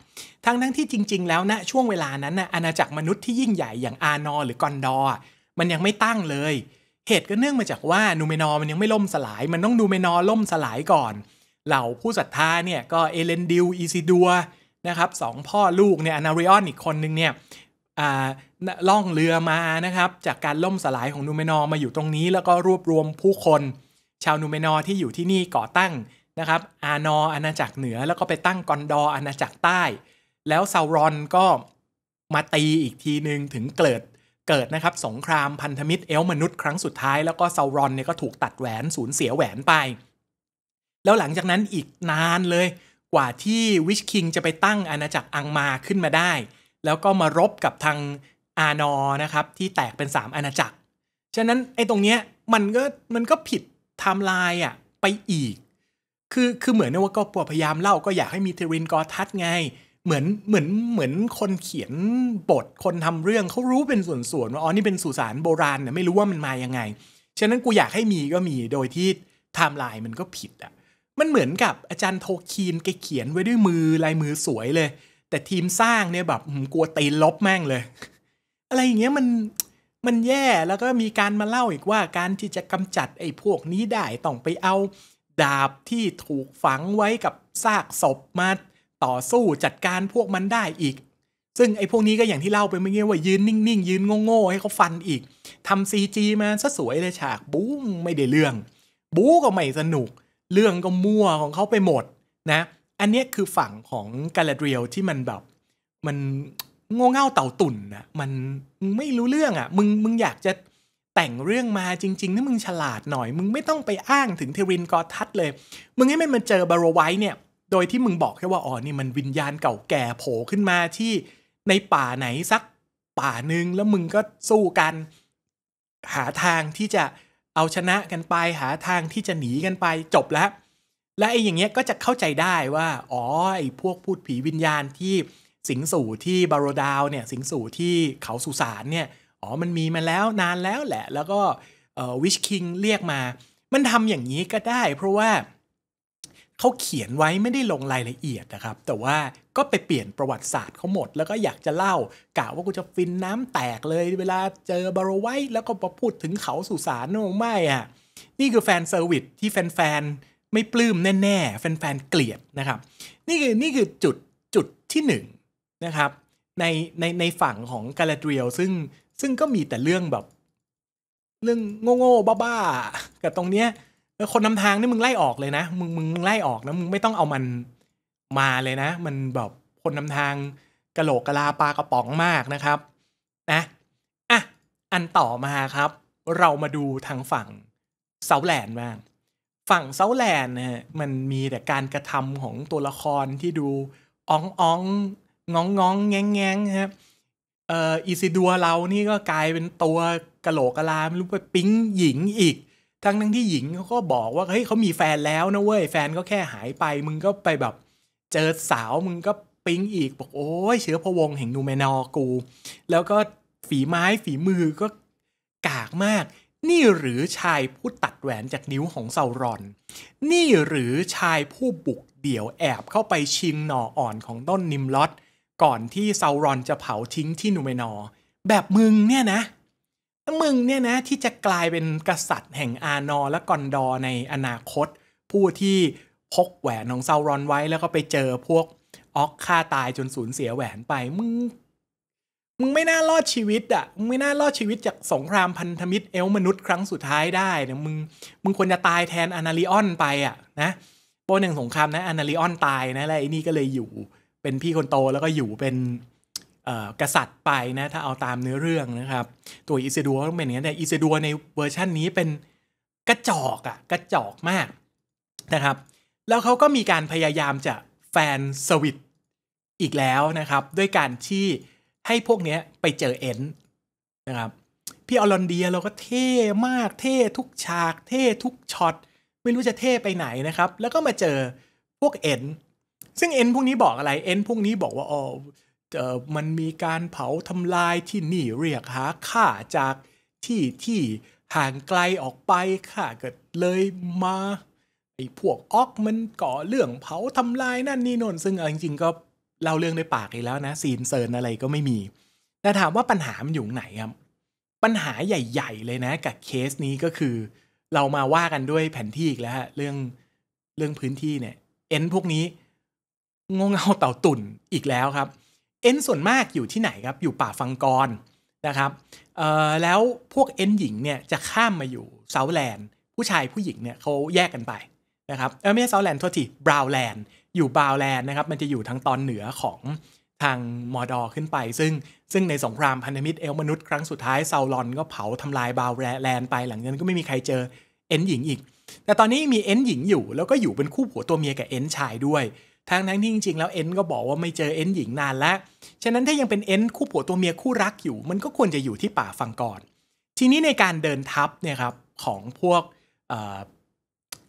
ทั้งทั้งที่จริงๆแล้วนะช่วงเวลานั้นนะอาณาจักรมนุษย์ที่ยิ่งใหญ่อย่างอานอ หรือกอนดอมันยังไม่ตั้งเลย เหตุก็เนื่องมาจากว่านูเมนอ์มันยังไม่ล่มสลาย มันต้องนูเมนอ์ล่มสลายก่อน เหล่าผู้ศรัทธาเนี่ยก็เอเลนดิวอีซิดัวนะครับสองพ่อลูกเนี่ยอนาริออนอีกคนนึงเนี่ยล่องเรือมานะครับจากการล่มสลายของนูเมนอ์มาอยู่ตรงนี้แล้วก็รวบรวมผู้คนชาวนูเมนอ์ที่อยู่ที่นี่ก่อตั้งนะครับอานออาณาจักรเหนือแล้วก็ไปตั้งกอนดออาณาจักรใต้ แล้วซาวรอนก็มาตีอีกทีหนึ่งถึงเกิดเกิดนะครับสงครามพันธมิตร เอลมนุษย์ครั้งสุดท้ายแล้วก็ซารอนเนี่ยก็ถูกตัดแหวนสูญเสียแหวนไป แล้วหลังจากนั้นอีกนานเลยกว่าที่วิชคิงจะไปตั้งอาณาจักรอังมาขึ้นมาได้ แล้วก็มารบกับทางอานอนะครับที่แตกเป็น 3 อาณาจักร ฉะนั้นไอ้ตรงเนี้ยมันก็มันก็ผิดไทม์ไลน์อ่ะไปอีกคือคือเหมือนว่าก็พยายามเล่าก็อยากให้มีเทรินกอทัดไงเหมือนเหมือนเหมือนคนเขียนบทคนทำเรื่องเขารู้เป็นส่วนๆว่าอ๋อนี่เป็นสุสานโบราณเนี่ยไม่รู้ว่ามันมายังไงฉะนั้นกูอยากให้มีก็มีโดยที่ไทม์ไลน์มันก็ผิดอะ่ะ มันเหมือนกับอาจารย์โทคีนแกเขียนไว้ด้วยมือลายมือสวยเลย แต่ทีมสร้างเนี่ยแบบกลัวตีลบแม่งเลย อะไรอย่างเงี้ยมันมันแย่แล้วก็มีการมาเล่าอีกว่า การที่จะกำจัดไอ้พวกนี้ได้ต้องไปเอาดาบที่ถูกฝังไว้กับซากศพมาต่อสู้จัดการพวกมันได้อีก ซึ่งไอ้พวกนี้ก็อย่างที่เล่าไปเมื่อกี้ว่ายืนนิ่ง ๆ ยืนโง่ ๆ ให้เขาฟันอีกทำซีจีมาซะสวยเลยฉาก บู๊ไม่ได้เรื่อง บู๊ก็ไม่สนุก เรื่องก็มั่วของเขาไปหมดนะอันนี้คือฝั่งของกาลาเดียลที่มันแบบ มันโง่เง่าเต่าตุ่นนะมันไม่รู้เรื่องอะ่ะมึงมึงอยากจะแต่งเรื่องมาจริงๆถ้ามึงฉลาดหน่อยมึงไม่ต้องไปอ้างถึงเทรินกอทัตเลย มึงให้มันมาเจอบารไว้เนี่ยโดยที่มึงบอกแค่ว่าอ๋อนี่มันวิญญาณเก่าแก่โผล่ขึ้นมาที่ในป่าไหนสักป่าหนึ่งแล้วมึงก็สู้กัน หาทางที่จะเอาชนะกันไปหาทางที่จะหนีกันไปจบแล้วและไอ้อย่างเงี้ยก็จะเข้าใจได้ว่าอ๋อไอ้พวกพูดผีวิญญาณที่สิงสู่ที่บารดาวเนี่ยสิงสู่ที่เขาสุสานเนี่ยอ๋อมันมีมาแล้วนานแล้วแหละ แล้วก็วิชคิงเรียกมา มันทำอย่างนี้ก็ได้ เพราะว่าเขาเขียนไว้ไม่ได้ลงรายละเอียดนะครับ แต่ว่าก็ไปเปลี่ยนประวัติศาสตร์เขาหมดแล้วก็อยากจะเล่ากะว่ากูจะฟินน้ำแตกเลยเวลาเจอบารไว้ แล้วก็มาพูดถึงเขาสุสานโนไม่อะนี่คือแฟนเซอร์วิสที่แฟนๆ ไม่ปลื้มแน่ๆ แฟนๆเกลียดนะครับ นี่คือนี่คือจุดจุดที่1นนะครับในในในฝั่งของกาลาเดียลซึ่งซึ่งก็มีแต่เรื่องแบบเรื่องโง่ๆบ้าๆกับตรงเนี้ยคนนำทางนี่มึงไล่ออกเลยนะ มึงมึงไล่ออกนะมึงไม่ต้องเอามันมาเลยนะ มัน แบบ คนนำทางกะโหลกกะลาปลากระป๋องมากนะครับนะอ่ะอันต่อมาครับ เรามาดูทางฝั่งเซาแลนด์บ้างฝั่งเซาแลนด์นะฮะมันมีแต่การกระทำของตัวละครที่ดูอ่องอ่องงองงองแงงแงงครับเอออีซิดัว เรานี่ก็กลายเป็นตัว กะโหลกกะลาไม่รู้ไปปิ๊งหญิงอีกทั้งทั้งที่หญิงเขาก็บอกว่าเฮ้ยเขามีแฟนแล้วนะเว้ย แฟนก็แค่หายไปมึงก็ไปแบบเจอสาวมึงก็ปิ๊งอีกบอกโอ้ยเชื้อพวงแห่งนูเมนอกู แล้วก็ฝีไม้ฝีมือก็กากมาก นี่หรือชายผู้ตัดแหวนจากนิ้วของเซารอน นี่หรือชายผู้บุกเดี่ยวแอบเข้าไปชิงหน่ออ่อนของต้นนิมลอตก่อนที่เซารอนจะเผาทิ้งที่นูเมนอแบบมึงเนี่ยนะมึงเนี่ยนะที่จะกลายเป็นกษัตริย์ แห่งอานอ และกอนดอในอนาคต ผู้ที่พกแหวนของซาวรอนไว้ แล้วก็ไปเจอพวกออกฆ่าตายจนสูญเสียแหวนไป มึง มึงไม่น่ารอดชีวิตอ่ะ มึงไม่น่ารอดชีวิตจากสงครามพันธมิตร เอลมนุษย์ครั้งสุดท้ายได้เนี่ยมึง มึงควรจะตายแทนอนาลิออนไปอ่ะนะโปรหนึ่งสงครามนะอนาลิออนตายนะแล้วไอ้นี่ก็เลยอยู่เป็นพี่คนโตแล้วก็อยู่เป็นกษัตริย์ไปนะถ้าเอาตามเนื้อเรื่องนะครับ ตัวอิเซดัวต้องเป็นอย่างนั้นแต่อิเซดัวในเวอร์ชั่นนี้เป็นกระจอกอะกระจอกมากนะครับ แล้วเขาก็มีการพยายามจะแฟนสวิตอีกแล้วนะครับด้วยการที่ให้พวกเนี้ยไปเจอเอ็นนะครับพี่ออลอนเดียเราก็เท่มากเท่ทุกฉากเท่ทุกช็อตไม่รู้จะเท่ไปไหนนะครับแล้วก็มาเจอพวกเอ็นซึ่งเอ็นพวกนี้บอกอะไรเอ็นพวกนี้บอกว่าอ๋อมันมีการเผาทำลายที่นี่เรียกหาค่าจากที่ที่ห่างไกลออกไปค่ะเกิดเลยมาไอ้พวกออกมันก่อเรื่องเผาทำลายนั่นนี่นนซึ่งจริงๆก็เล่าเรื่องในปากอีกแล้วนะซีนเซินอะไรก็ไม่มีแต่ถามว่าปัญหามันอยู่ไหนครับ ปัญหาใหญ่ๆเลยนะ กับเคสนี้ก็คือ เรามาว่ากันด้วยแผนที่อีกแล้วฮะเรื่องเรื่องพื้นที่เนี่ยเอ็นพวกนี้งงเงาเต่าตุ่นอีกแล้วครับเอ็นส่วนมากอยู่ที่ไหนครับ อยู่ป่าฟังกอนนะครับ แล้วพวกเอ็นหญิงเนี่ยจะข้ามมาอยู่เซาแลนด์ ผู้ชายผู้หญิงเนี่ยเขาแยกกันไปนะครับไม่ใช่เซาแลนด์ทั่วทีบราวแลนด์ อยู่บราวแลนด์นะครับ มันจะอยู่ทางตอนเหนือของทางมอดอ ขึ้นไป ซึ่งซึ่งในสงครามพันธมิตรเอลมนุษย์ครั้งสุดท้ายเซาลอนก็เผาทำลายบราวแลนด์ไป หลังจากนั้นก็ไม่มีใครเจอเอ็นหญิงอีก แต่ตอนนี้มีเอ็นหญิงอยู่ แล้วก็อยู่เป็นคู่ผัวตัวเมียกับเอ็นชายด้วยทั้งทั้งที่จริงๆแล้วเอ็นก็บอกว่าไม่เจอเอ็นหญิงนานแล้ว ฉะนั้นถ้ายังเป็นเอ็นคู่ผัวตัวเมียคู่รักอยู่ มันก็ควรจะอยู่ที่ป่าฟังก่อน ทีนี้ในการเดินทัพเนี่ยครับของพวก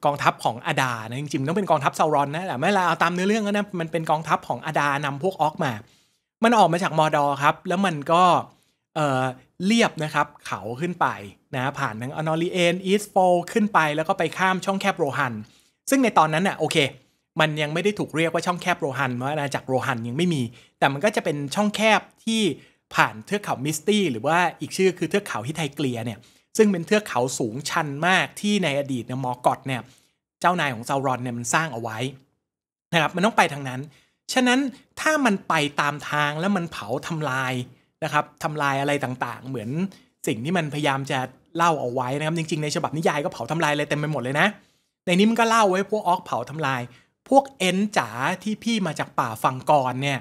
กองทัพของอาดานะจริงๆต้องเป็นกองทัพซารอนนะแต่ไม่ละเอาตามเนื้อเรื่องนะมันเป็นกองทัพของอาดานำพวกออกมา มันออกมาจากมอดอครับแล้วมันก็เรียบนะครับเขาขึ้นไปนะผ่านทางอนอริเอนอีสโฟขึ้นไปแล้วก็ไปข้ามช่องแคบโรฮัน ซึ่งในตอนนั้นน่ะโอเคมันยังไม่ได้ ถูกเรียกว่าช่องแคบโรฮันเพราะอาณาจักรโรฮันยังไม่มี แต่มันก็จะเป็นช่องแคบที่ผ่านเทือกเขามิสตี้หรือว่าอีกชื่อคือเทือกเขาฮิไทเกลียเนี่ยซึ่งเป็นเทือกเขาสูงชันมากที่ในอดีตเนี่ยมอกอดเนี่ยเจ้านายของซาวรอนเนี่ยมันสร้างเอาไว้นะครับมันต้องไปทางนั้นฉะนั้นถ้ามันไปตามทางแล้วมันเผาทำลายนะครับทำลายอะไรต่างๆ เหมือนสิ่งที่มันพยายามจะเล่าเอาไว้นะครับจริงๆในฉบับนิยายก็เผาทำลายอะไรเต็มไปหมดเลยนะในนี้มันก็เล่าไว้พวกออกเผาทำลายพวกเอ็นจ๋าที่พี่มาจากป่าฝั่งกอนเนี่ย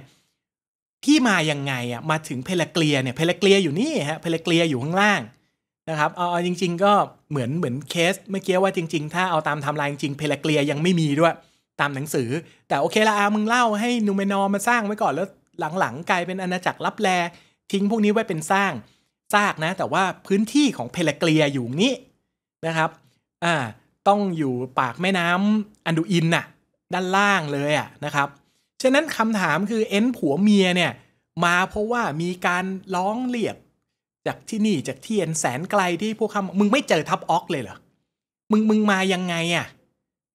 พี่มายังไงอ่ะมาถึงเพลเกลียเนี่ยเพลเกลียอยู่นี่ฮะเพลเกลียอยู่ข้างล่างนะครับเอาจริงๆก็เหมือนเหมือนเคสเมื่อกี้ว่าจริงๆ ถ้าเอาตามทำลายจริงเพลเกลียยังไม่มีด้วย ตามหนังสือ แต่โอเคละอามึงเล่าให้นูเมนอมาสร้างไว้ก่อนแล้วหลังๆกลายเป็นอาณาจักรลับแลทิ้งพวกนี้ไว้เป็นสร้างซากนะแต่ว่าพื้นที่ของเพลเกลียอยู่นี้นะครับอ่าต้องอยู่ปากแม่น้ำอันดูอินน่ะด้านล่างเลยอะนะครับ ฉะนั้นคำถามคือเอ็นผัวเมียเนี่ยมาเพราะว่ามีการร้องเรียกจากที่นี่จากที่เอ็นแสนไกลที่พวกคามึงไม่เจอทับออกเลยเหรอ มึงมึงมายังไงอะ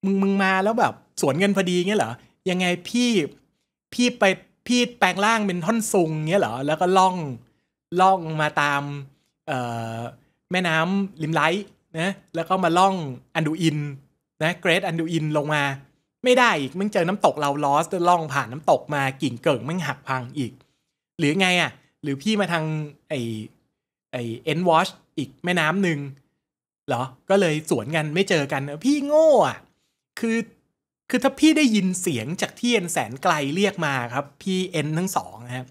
มึงมึงมาแล้วแบบ สวนกันพอดีเงี้ยเหรอ ยังไงพี่พี่ไปพี่แปลงร่างเป็นท่อนซุงเงี้ยเหรอ แล้วก็ล่อง ล่องมาตามแม่น้ำริมไลท์นะ แล้วก็มาล่องอันดูอินนะเกรดอันดูอินลงมาไม่ได้อีกมึงเจอน้ำตกเราลอสล่องผ่านน้าตกมากิ่งเกิ่งมึงหักพังอีกหรือไงอ่ะหรือพี่มาทางไอไอเอ็นวอชอีกแม่น้ำนึงเหรอก็เลยสวนกันไม่เจอกัน พี่โง่อ่ะคือคือถ้าพี่ได้ยินเสียงจากที่เอ็นแสนไกลเรียกมาครับพี่เอ็นทั้งสองนะคร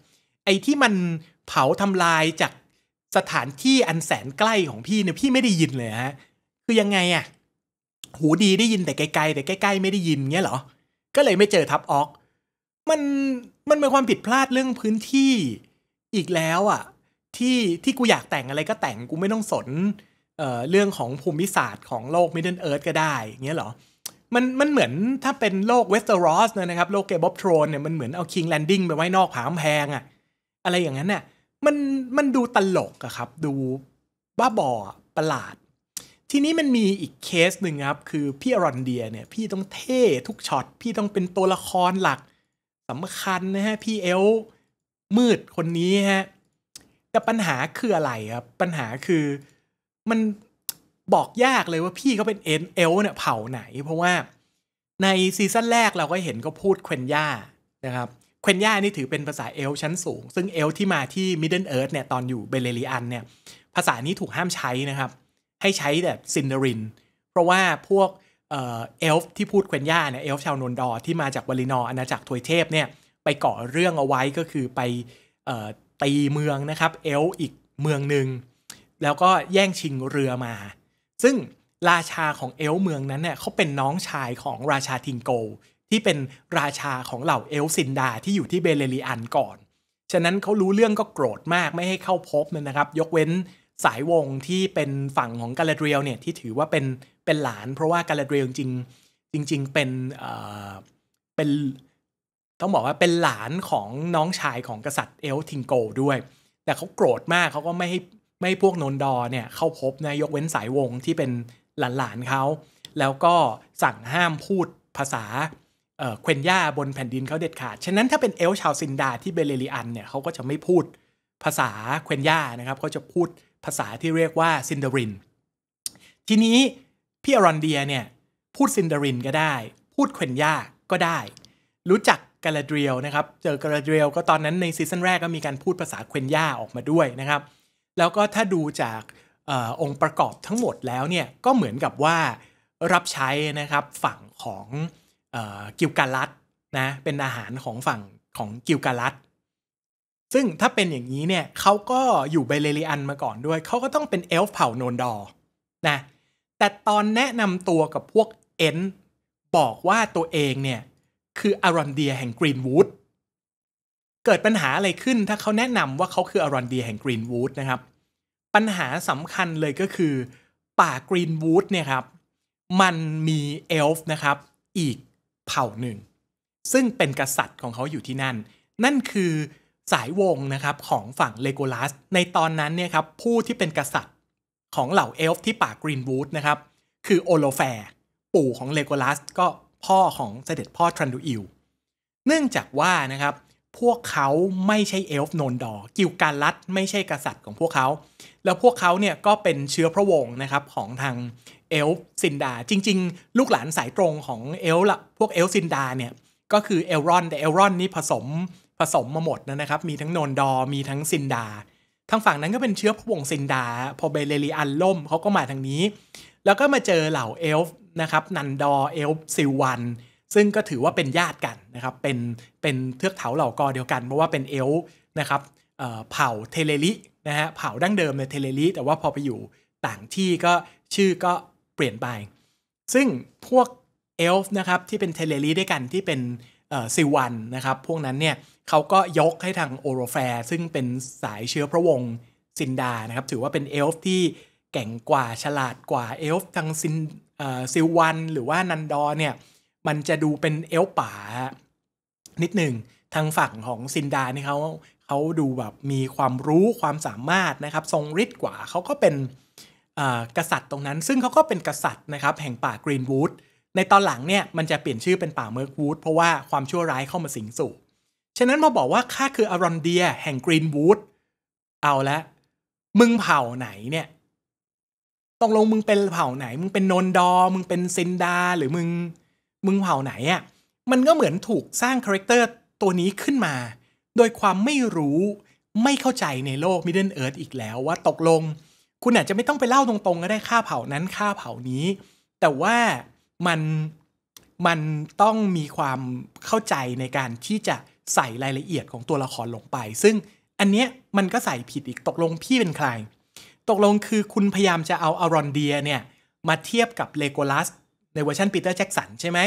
ไอ้ที่มันเผาทำลายจากสถานที่อันแสนใกล้ของพี่เนี่ยพี่ไม่ได้ยินเลยฮะคือยังไงอ่ะหูดีได้ยินแต่ไกลๆแต่ใกล้ๆ ไม่ได้ยินเงี้ยเหรอ ก็เลยไม่เจอทับออก มันมันเป็นความผิดพลาดเรื่องพื้นที่อีกแล้วอะ่ะที่ที่กูอยากแต่งอะไรก็แต่งกูไม่ต้องสนเอ่อเรื่องของภูมิศาสตร์ของโลกมิดเดิลเอิร์ธก็ได้เงี้ยเหรอ มันมันเหมือนถ้าเป็นโลกเวสต์รอสนะครับโลกเกมบอบทรอนเนี่ยมันเหมือนเอาคิงแลนดิ้งไปไว้นอกผามแพงอะอะไรอย่างนั้นน่ะ มันมันดูตลกอะครับดูบ้าบอประหลาดทีนี้มันมีอีกเคสหนึ่งครับ คือพี่อรอนเดียเนี่ยพี่ต้องเท่ทุกช็อต พี่ต้องเป็นตัวละครหลักสำคัญนะฮะ พี่เอล มืดคนนี้ฮะแต่ปัญหาคืออะไรครับ ปัญหาคือมันบอกยากเลยว่าพี่เขาเป็นเอ็นเอลเนี่ยเผ่าไหนเพราะว่าในซีซั่นแรกเราก็เห็นก็พูดเควนย่านะครับเควนย่านี่ถือเป็นภาษาเอลชั้นสูง ซึ่งเอลที่มาที่มิดเดิลเอิร์ธเนี่ยตอนอยู่เบเลริอันเนี่ยภาษานี้ถูกห้ามใช้นะครับให้ใช้แบบซินดาริน เพราะว่าพวกเอลฟ์ที่พูดเควนย่าเนี่ยเอลฟ์ชาวนนดอที่มาจากวลินออาณาจักรทวยเทพเนี่ยไปก่อเรื่องเอาไว้ก็คือไปตีเมืองนะครับเอลอีกเมืองหนึ่งแล้วก็แย่งชิงเรือมา ซึ่งราชาของเอลเมืองนั้นเนี่ยเขาเป็นน้องชายของราชาทิงโกที่เป็นราชาของเหล่าเอลซินดาที่อยู่ที่เบเลรีอันก่อน ฉะนั้นเขารู้เรื่องก็โกรธมากไม่ให้เข้าพบนะครับ ยกเว้นสายวงที่เป็นฝั่งของกาลาเดรียลเนี่ยที่ถือว่าเป็นเป็นหลานเพราะว่ากาลาเดรียลจริงจริง ๆเป็นเอ่อเป็นต้องบอกว่าเป็นหลานของน้องชายของกษัตริย์เอลทิงโกด้วย แต่เขาโกรธมากเขาก็ไม่ให้ไม่ให้พวกนนดอเนี่ยเข้าพบนายกเว้นสายวงที่เป็นหลานนเขาแล้วก็สั่งห้ามพูดภาษาเควนย่าบนแผ่นดินเขาเด็ดขาดฉะนั้นถ้าเป็นเอล ชาวซินดาที่เบเลริอันเนี่ยเขาก็จะไม่พูดภาษาเควนย่านะครับเขาจะพูดภาษาที่เรียกว่าซินเดอริน ทีนี้ พี่อรอนเดียเนี่ยพูดซินเดอรินก็ได้ พูดเควนยาก็ได้ รู้จักกาลาเดียลนะครับเจอกาลาเดียลก็ตอนนั้นในซีซั่นแรกก็มีการพูดภาษาเควนยาออกมาด้วยนะครับแล้วก็ถ้าดูจากอองค์ประกอบทั้งหมดแล้วเนี่ยก็เหมือนกับว่ารับใช้นะครับฝั่งของกิลกาลัดนะเป็นอาหารของฝั่งของกิลกาลัดซึ่งถ้าเป็นอย่างนี้เนี่ยเขาก็อยู่เบเลเรียนมาก่อนด้วย เขาก็ต้องเป็นเอลฟ์เผ่าโนนดอนะ แต่ตอนแนะนำตัวกับพวกเอ็นบอกว่าตัวเองเนี่ยคืออารอนเดียแห่งกรีนวูด เกิดปัญหาอะไรขึ้นถ้าเขาแนะนำว่าเขาคืออารอนเดียแห่งกรีนวูดนะครับ ปัญหาสำคัญเลยก็คือ ป่ากรีนวูดเนี่ยครับมันมีเอลฟ์นะครับ อีกเผ่าหนึ่ง ซึ่งเป็นกษัตริย์ของเขาอยู่ที่นั่น นั่นคือสายวงนะครับของฝั่งเลโกลัสในตอนนั้นเนี่ยครับผู้ที่เป็นกษัตริย์ของเหล่าเอลฟ์ที่ป่ากรีนวูดนะครับ คือโอโลแฟร์ปู่ของเลโกลัสก็พ่อของเสด็จพ่อทรันดูอิลเนื่องจากว่านะครับพวกเขาไม่ใช่เอลฟ์โนนดอ กิลการลัดไม่ใช่กษัตริย์ของพวกเขา แล้วพวกเขาเนี่ยก็เป็นเชื้อพระวงศ์นะครับของทางเอลฟ์ซินดา จริง ๆ ลูกหลานสายตรงของเอลฟ์พวกเอลฟ์ซินดาเนี่ยก็คือเอลรอนแต่เอลรอนนี่ผสมผสมมาหมดนะครับ มีทั้งโนนดอมีทั้ง ซินดา ทางฝั่งนั้นก็เป็นเชื้อพระวงศ์ซินดา พอเบเลรีอันล่มเขาก็มาทางนี้ แล้วก็มาเจอเหล่าเอลฟ์นะครับ นันดอเอลฟ์ซิลวัน ซึ่งก็ถือว่าเป็นญาติกันนะครับ เป็น เป็นเทือกเถาเหล่ากอเดียวกัน เพราะว่าเป็นเอลฟ์นะครับเผ่าเทเลลินะฮะ เผ่าดั้งเดิมในเทเลลิแต่ว่าพอไปอยู่ต่างที่ก็ชื่อก็เปลี่ยนไป ซึ่งพวกเอลฟ์นะครับที่เป็นเทเลลิด้วยกันที่เป็นซิวันนะครับพวกนั้นเนี่ยเขาก็ยกให้ทางโอโรแฟร์ซึ่งเป็นสายเชื้อพระวงศ์ซินดานะครับถือว่าเป็นเอลฟ์ที่แก่งกว่าฉลาดกว่าเอลฟ์ทางซินซิวันหรือว่านันดอเนี่ยมันจะดูเป็นเอลป่านิดหนึ่งทางฝั่งของซินดานี่เขาเขาดูแบบมีความรู้ความสามารถนะครับทรงฤทธิ์กว่าเขาก็เป็นกษัตริย์ตรงนั้น ซึ่งเขาก็เป็นกษัตริย์นะครับแห่งป่ากรีนวูดในตอนหลังเนี่ยมันจะเปลี่ยนชื่อเป็นป่าเมิร์กวูดเพราะว่าความชั่วร้ายเข้ามาสิงสู่ ฉะนั้นมาบอกว่าข้าคืออารอนเดียแห่งกรีนวูด เอาละ มึงเผ่าไหนเนี่ยต้องลงมึงเป็นเผ่าไหน มึงเป็นนนดอ มึงเป็นซินดาหรือมึงมึงเผ่าไหนอะ่ะมันก็เหมือนถูกสร้างคาแรคเตอร์ ตัวนี้ขึ้นมา โดยความไม่รู้ไม่เข้าใจในโลกมิดเดิลเอิร์ธอีกแล้วว่าตกลง คุณอาจจะไม่ต้องไปเล่าตรงๆก็ได้ค่าเผ่านั้นค่าเผ่านี้ แต่ว่ามัน มันต้องมีความเข้าใจในการที่จะใส่รายละเอียดของตัวละครลงไป ซึ่งอันเนี้ยมันก็ใส่ผิดอีกตกลงพี่เป็นใคร ตกลงคือคุณพยายามจะเอาอารอนเดียเนี่ยมาเทียบกับเลโกลัส ในเวอร์ชันปีเตอร์แจ็กสันใช่ไหม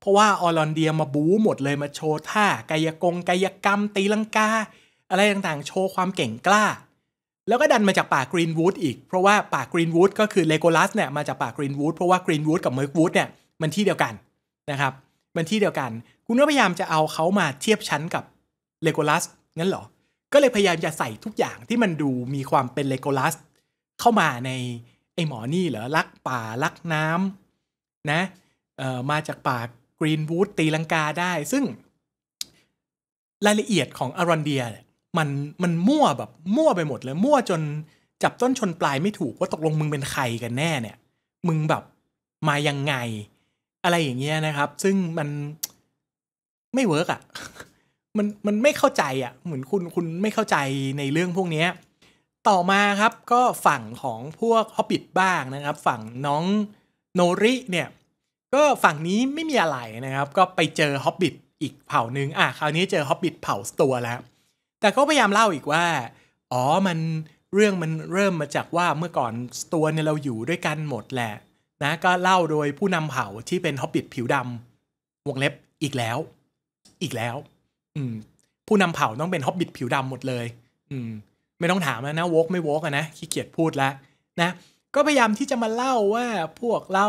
เพราะว่าอารอนเดียมาบู๊หมดเลยมาโชว์ท่า กายกงกายกรรมตีลังกาอะไรต่างๆโชว์ความเก่งกล้า แล้วก็ดันมาจากป่ากรีนวูดอีกเพราะว่าป่ากรีนวูดก็คือเลโกลัสเนี่ยมาจากป่ากรีนวูดเพราะว่ากรีนวูดกับเมอร์กวูดเนี่ยมันที่เดียวกันนะครับ มันที่เดียวกัน คุณก็พยายามจะเอาเขามาเทียบชั้นกับเลโกลัสงั้นเหรอ ก็เลยพยายามจะใส่ทุกอย่างที่มันดูมีความเป็นเลโกลัสเข้ามาในไอหมอนี่เหรอรักป่ารักน้ำนะเอ่อมาจากป่ากรีนวูดตีลังกาได้ ซึ่ง รายละเอียดของอารอนเดียมันมันมั่วแบบมั่วไปหมดเลยมั่วจนจับต้นชนปลายไม่ถูกว่าตกลงมึงเป็นใครกันแน่เนี่ยมึงแบบมายังไงอะไรอย่างเงี้ยนะครับ ซึ่งมันไม่เวิร์กอ่ะ มันมันไม่เข้าใจอ่ะ เหมือนคุณคุณไม่เข้าใจในเรื่องพวกนี้ต่อมาครับก็ฝั่งของพวกฮอบบิทบ้างนะครับ ฝั่งน้องโนริเนี่ย ก็ฝั่งนี้ไม่มีอะไรนะครับ ก็ไปเจอฮอบบิทอีกเผ่าหนึ่งอ่ะคราวนี้เจอฮอบบิทเผ่าตัวแล้ว แต่ก็พยายามเล่าอีกว่า อ๋อ มันเรื่องมันเริ่มมาจากว่าเมื่อก่อนตัวเนี่ยเราอยู่ด้วยกันหมดแหละนะก็เล่าโดยผู้นำเผ่าที่เป็นฮอบบิทผิวดำวงเล็บอีกแล้ว อีกแล้ว อืมผู้นำเผ่าต้องเป็นฮอบบิทผิวดำหมดเลยอืม ไม่ต้องถามนะวกไม่วกนะขี้เกียจพูดแล้วนะ ก็พยายามที่จะมาเล่าว่าพวกเรา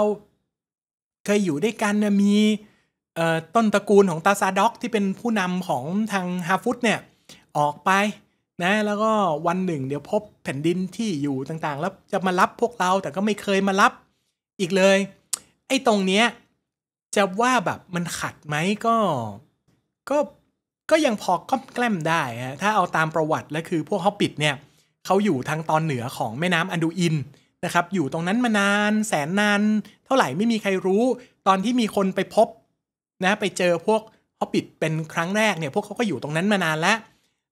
เคยอยู่ด้วยกันมีต้นตระกูลของตาซาด็อก ที่เป็นผู้นำของทางฮาฟุตเนี่ย ออกไปนะแล้วก็วันหนึ่ง เดี๋ยวพบแผ่นดินที่อยู่ต่างๆ แล้วจะมารับพวกเราแต่ก็ไม่เคยมารับอีกเลยไอ้ตรงเนี้ยจะว่าแบบมันขัดไหมก็ ก็ก็ยังพอก้มแกล้มได้ฮะถ้าเอาตามประวัติ และคือพวกฮอบปิดเนี่ยเขาอยู่ทางตอนเหนือของแม่น้ำอันดูอินนะครับอยู่ตรงนั้นมานานแสนนาน เท่าไหร่ไม่มีใครรู้ตอนที่มีคนไปพบนะไปเจอพวกฮอบปิดเป็นครั้งแรกเนี่ยพวกเขาก็อยู่ตรงนั้นมานานแล้ว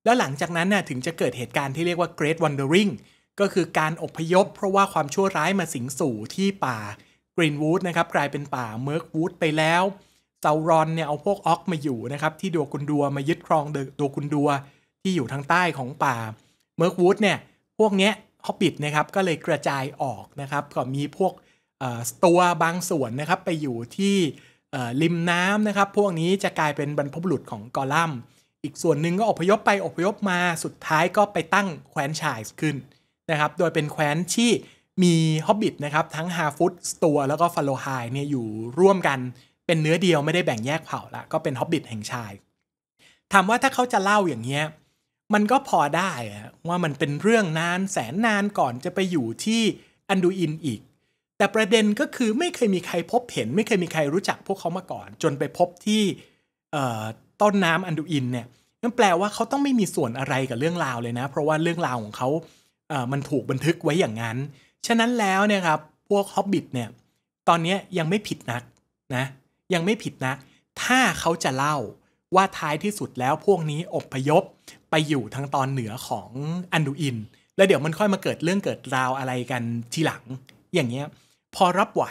แล้วหลังจากนั้นน่ะถึงจะเกิดเหตุการณ์ที่เรียกว่าเกรดวันเดอริงก็คือการอพยพเพราะว่าความชั่วร้ายมาสิงสู่ที่ป่ากรีนวูดนะครับกลายเป็นป่าเมิร์กวูดไปแล้วซารอนเนี่ยเอาพวกออกมาอยู่นะครับ ที่ดัวกุนดัว มายึดครองดัวกุนดัวที่อยู่ทางใต้ของป่าเมิร์กวูดเนี่ยพวกเนี้ยฮอบบิทนะครับก็เลยกระจายออกนะครับก็มีพวกตัวบางส่วนนะครับไปอยู่ที่ริมน้ำนะครับ พวกนี้จะกลายเป็นบรรพบุรุษของกอลัมอีกส่วนหนึ่งก็อพยพไปอพยพมาสุดท้ายก็ไปตั้งแคว้นชายขึ้นนะครับ โดยเป็นแคว้นที่มีฮอบบิทนะครับ ทั้งฮาฟุตสตัวแล้วก็ฟาโลไฮเนี่ยอยู่ร่วมกันเป็นเนื้อเดียวไม่ได้แบ่งแยกเผ่าละก็เป็นฮอบบิทแห่งชาย ถามว่าถ้าเขาจะเล่าอย่างเงี้ยมันก็พอได้ว่ามันเป็นเรื่องนานแสนนานก่อนจะไปอยู่ที่อันดูอินอีก แต่ประเด็นก็คือไม่เคยมีใครพบเห็น ไม่เคยมีใครรู้จักพวกเขามาก่อน จนไปพบที่ต้นน้ำอันดูอินเนี่ยนั่นแปลว่าเขาต้องไม่มีส่วนอะไรกับเรื่องราวเลยนะเพราะว่าเรื่องราวของเขามันถูกบันทึกไว้อย่างนั้น ฉะนั้นแล้วเนี่ยครับ พวกฮอบบิทเนี่ย ตอนนี้ยังไม่ผิดนักนะ ยังไม่ผิดนะ ถ้าเขาจะเล่าว่าท้ายที่สุดแล้วพวกนี้อบพยพไปอยู่ทางตอนเหนือของอันดูอิน แล้วเดี๋ยวมันค่อยมาเกิดเรื่องเกิดราวอะไรกันทีหลัง อย่างเงี้ย พอรับไหว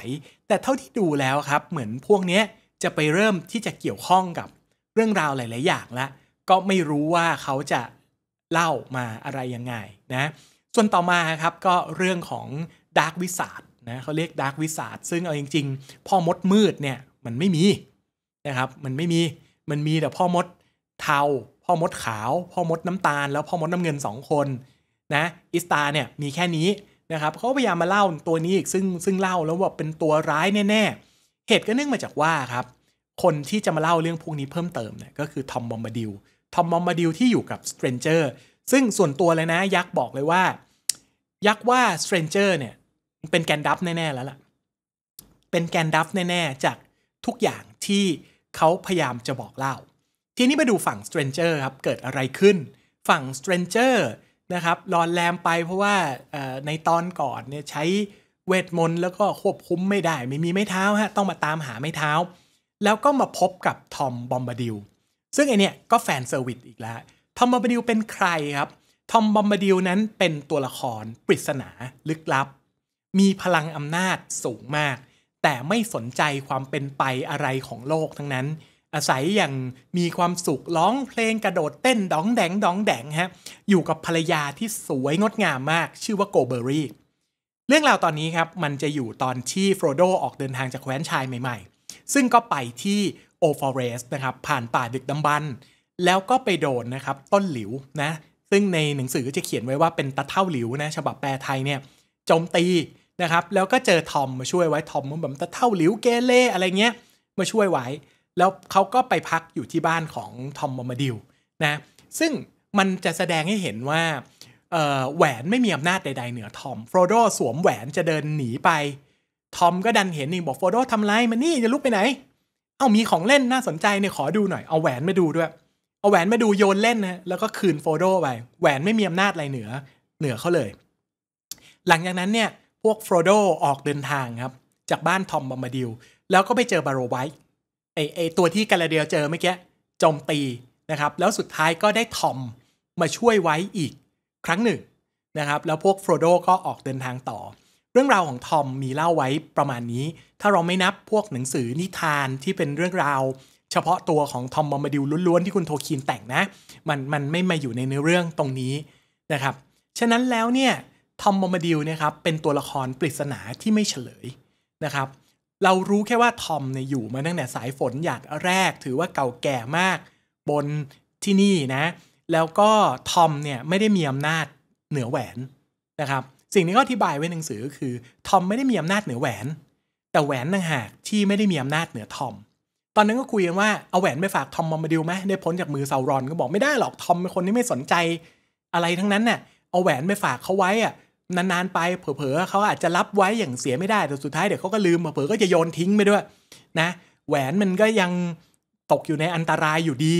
แต่เท่าที่ดูแล้วครับ เหมือนพวกนี้จะไปเริ่มที่จะเกี่ยวข้องกับเรื่องราวหลาย ๆ อย่างละ ก็ไม่รู้ว่าเขาจะเล่ามาอะไรยังไงนะส่วนต่อมาครับก็เรื่องของดาร์กวิสาดนะเขาเรียกดาร์กวิสาดซึ่งเอาจริง ๆ พ่อมดมืดเนี่ยมันไม่มีนะครับมันไม่มี มันมีแต่พ่อมดเทาพ่อมดขาว พ่อมดน้ำตาล แล้วพ่อมดน้ำเงิน 2 คนนะอิสตาเนี่ยมีแค่นี้นะครับเขาพยายามมาเล่าตัวนี้อีก ซึ่งซึ่งเล่าแล้วว่าเป็นตัวร้ายแน่ ๆ เหตุก็เนื่องมาจากว่าครับคนที่จะมาเล่าเรื่องพวกนี้เพิ่มเติมเนี่ยก็คือทอมบอมบดิลทอมบอมบดิลที่อยู่กับสเตรนเจอร์ซึ่งส่วนตัวเลยนะยักษ์บอกเลยว่า ยักษ์ว่าสเตรนเจอร์เนี่ยเป็นแกนดับแน่ ๆ แล้วล่ะเป็นแกนดับแน่ ๆ จากทุกอย่างที่เขาพยายามจะบอกเล่า ทีนี้มาดูฝั่งสเตรนเจอร์ครับ เกิดอะไรขึ้นฝั่งสเตรนเจอร์นะครับรอนแรมไปเพราะว่าในตอนก่อนเนี่ยใช้เวทมนต์แล้วก็ควบคุมไม่ได้ไม่มีไม้เท้าฮะต้องมาตามหาไม้เท้า แล้วก็มาพบกับทอมบอมบาดิลซึ่งไอเนี่ยก็แฟนเซอร์วิสอีกแล้วทอมบอมบดิลเป็นใครครับ ทอมบอมบดิลนั้นเป็นตัวละครปริศนาลึกลับ มีพลังอำนาจสูงมาก แต่ไม่สนใจความเป็นไปอะไรของโลกทั้งนั้น อาศัยอย่างมีความสุขร้องเพลงกระโดดเต้นดองแดง ดองแดงฮะ อยู่กับภรรยาที่สวยงดงามมากชื่อว่าโกเบอรี่เรื่องราวตอนนี้ครับ มันจะอยู่ตอนที่โฟรโดออกเดินทางจากแคว้นชายใหม่ ๆ ซึ่งก็ไปที่โอฟอเรสนะครับผ่านป่าดึกดำบรรแล้วก็ไปโดนนะครับต้นหลิวนะซึ่งในหนังสือจะเขียนไว้ว่าเป็นตะเท่าหลิวนะ ฉบับแปลไทยเนี่ยโจมตีนะครับแล้วก็เจอทอมมาช่วยไว้ทอมมันแบบตะเท่าหลิวเกเรอะไรเงี้ยมาช่วยไว้ แล้วเขาก็ไปพักอยู่ที่บ้านของทอมบอมดิวนะซึ่งมันจะแสดงให้เห็นว่าแหวนไม่มีอำนาจใดๆ เหนือทอมโฟรโดสวมแหวนจะเดินหนีไปทอมก็ดันเห็นนี่บอกโฟรโดทำไรมันนี่จะลุกไปไหนเอามีของเล่นน่าสนใจเนี่ยขอดูหน่อยเอาแหวนมาดูด้วยเอาแหวนมาดูโยนเล่นนะแล้วก็คืนโฟโดไปแหวนไม่มีอำนาจอะไรเหนือ เหนือเขาเลย หลังจากนั้นเนี่ยพวกโฟโดออกเดินทางครับจากบ้านทอมบอมบดิลแล้วก็ไปเจอบารโรไวท์ไอไอตัวที่กาลาเดียเจอเมื่อกี้โจมตีนะครับแล้วสุดท้ายก็ได้ทอมมาช่วยไว้อีกครั้งหนึ่งนะครับแล้วพวกโฟโดก็ออกเดินทางต่อเรื่องราวของทอมมีเล่าไว้ประมาณนี้ถ้าเราไม่นับพวกหนังสือนิทานที่เป็นเรื่องราวเฉพาะตัวของทอมบอมบดิวล้วนๆที่คุณโทคีนแต่งนะมันมันไม่มาอยู่ในเนื้อเรื่องตรงนี้นะครับ ฉะนั้นแล้วเนี่ยทอมบอมบดิวเนี่ยครับเป็นตัวละครปริศนาที่ไม่เฉลยนะครับ เรารู้แค่ว่าทอมเนี่ยอยู่มาตั้งแต่สายฝนหยาดแรกถือว่าเก่าแก่มากบนที่นี่นะ แล้วก็ทอมเนี่ยไม่ได้มีอำนาจเหนือแหวนนะครับสิ่งนี้ก็อธิบายไว้ในหนังสือคือทอมไม่ได้มีอำนาจเหนือแหวนแต่แหวนต่างหากที่ไม่ได้มีอำนาจเหนือทอมตอนนั้นก็คุยกันว่าเอาแหวนไปฝากทอมมอมบดิลไหมได้พ้นจากมือเซารอน ก็บอกไม่ได้หรอกทอมเป็นคนที่ไม่สนใจ อะไรทั้งนั้นเนี่ยเอาแหวนไปฝากเขาไว้อ่ะนานๆไปเผลอๆเขาอาจจะรับไว้อย่างเสียไม่ได้แต่สุดท้ายเดี๋ยวเขาก็ลืมเผลอๆก็จะโยนทิ้งไปด้วยนะแหวนมันก็ยังตกอยู่ในอันตรายอยู่ดี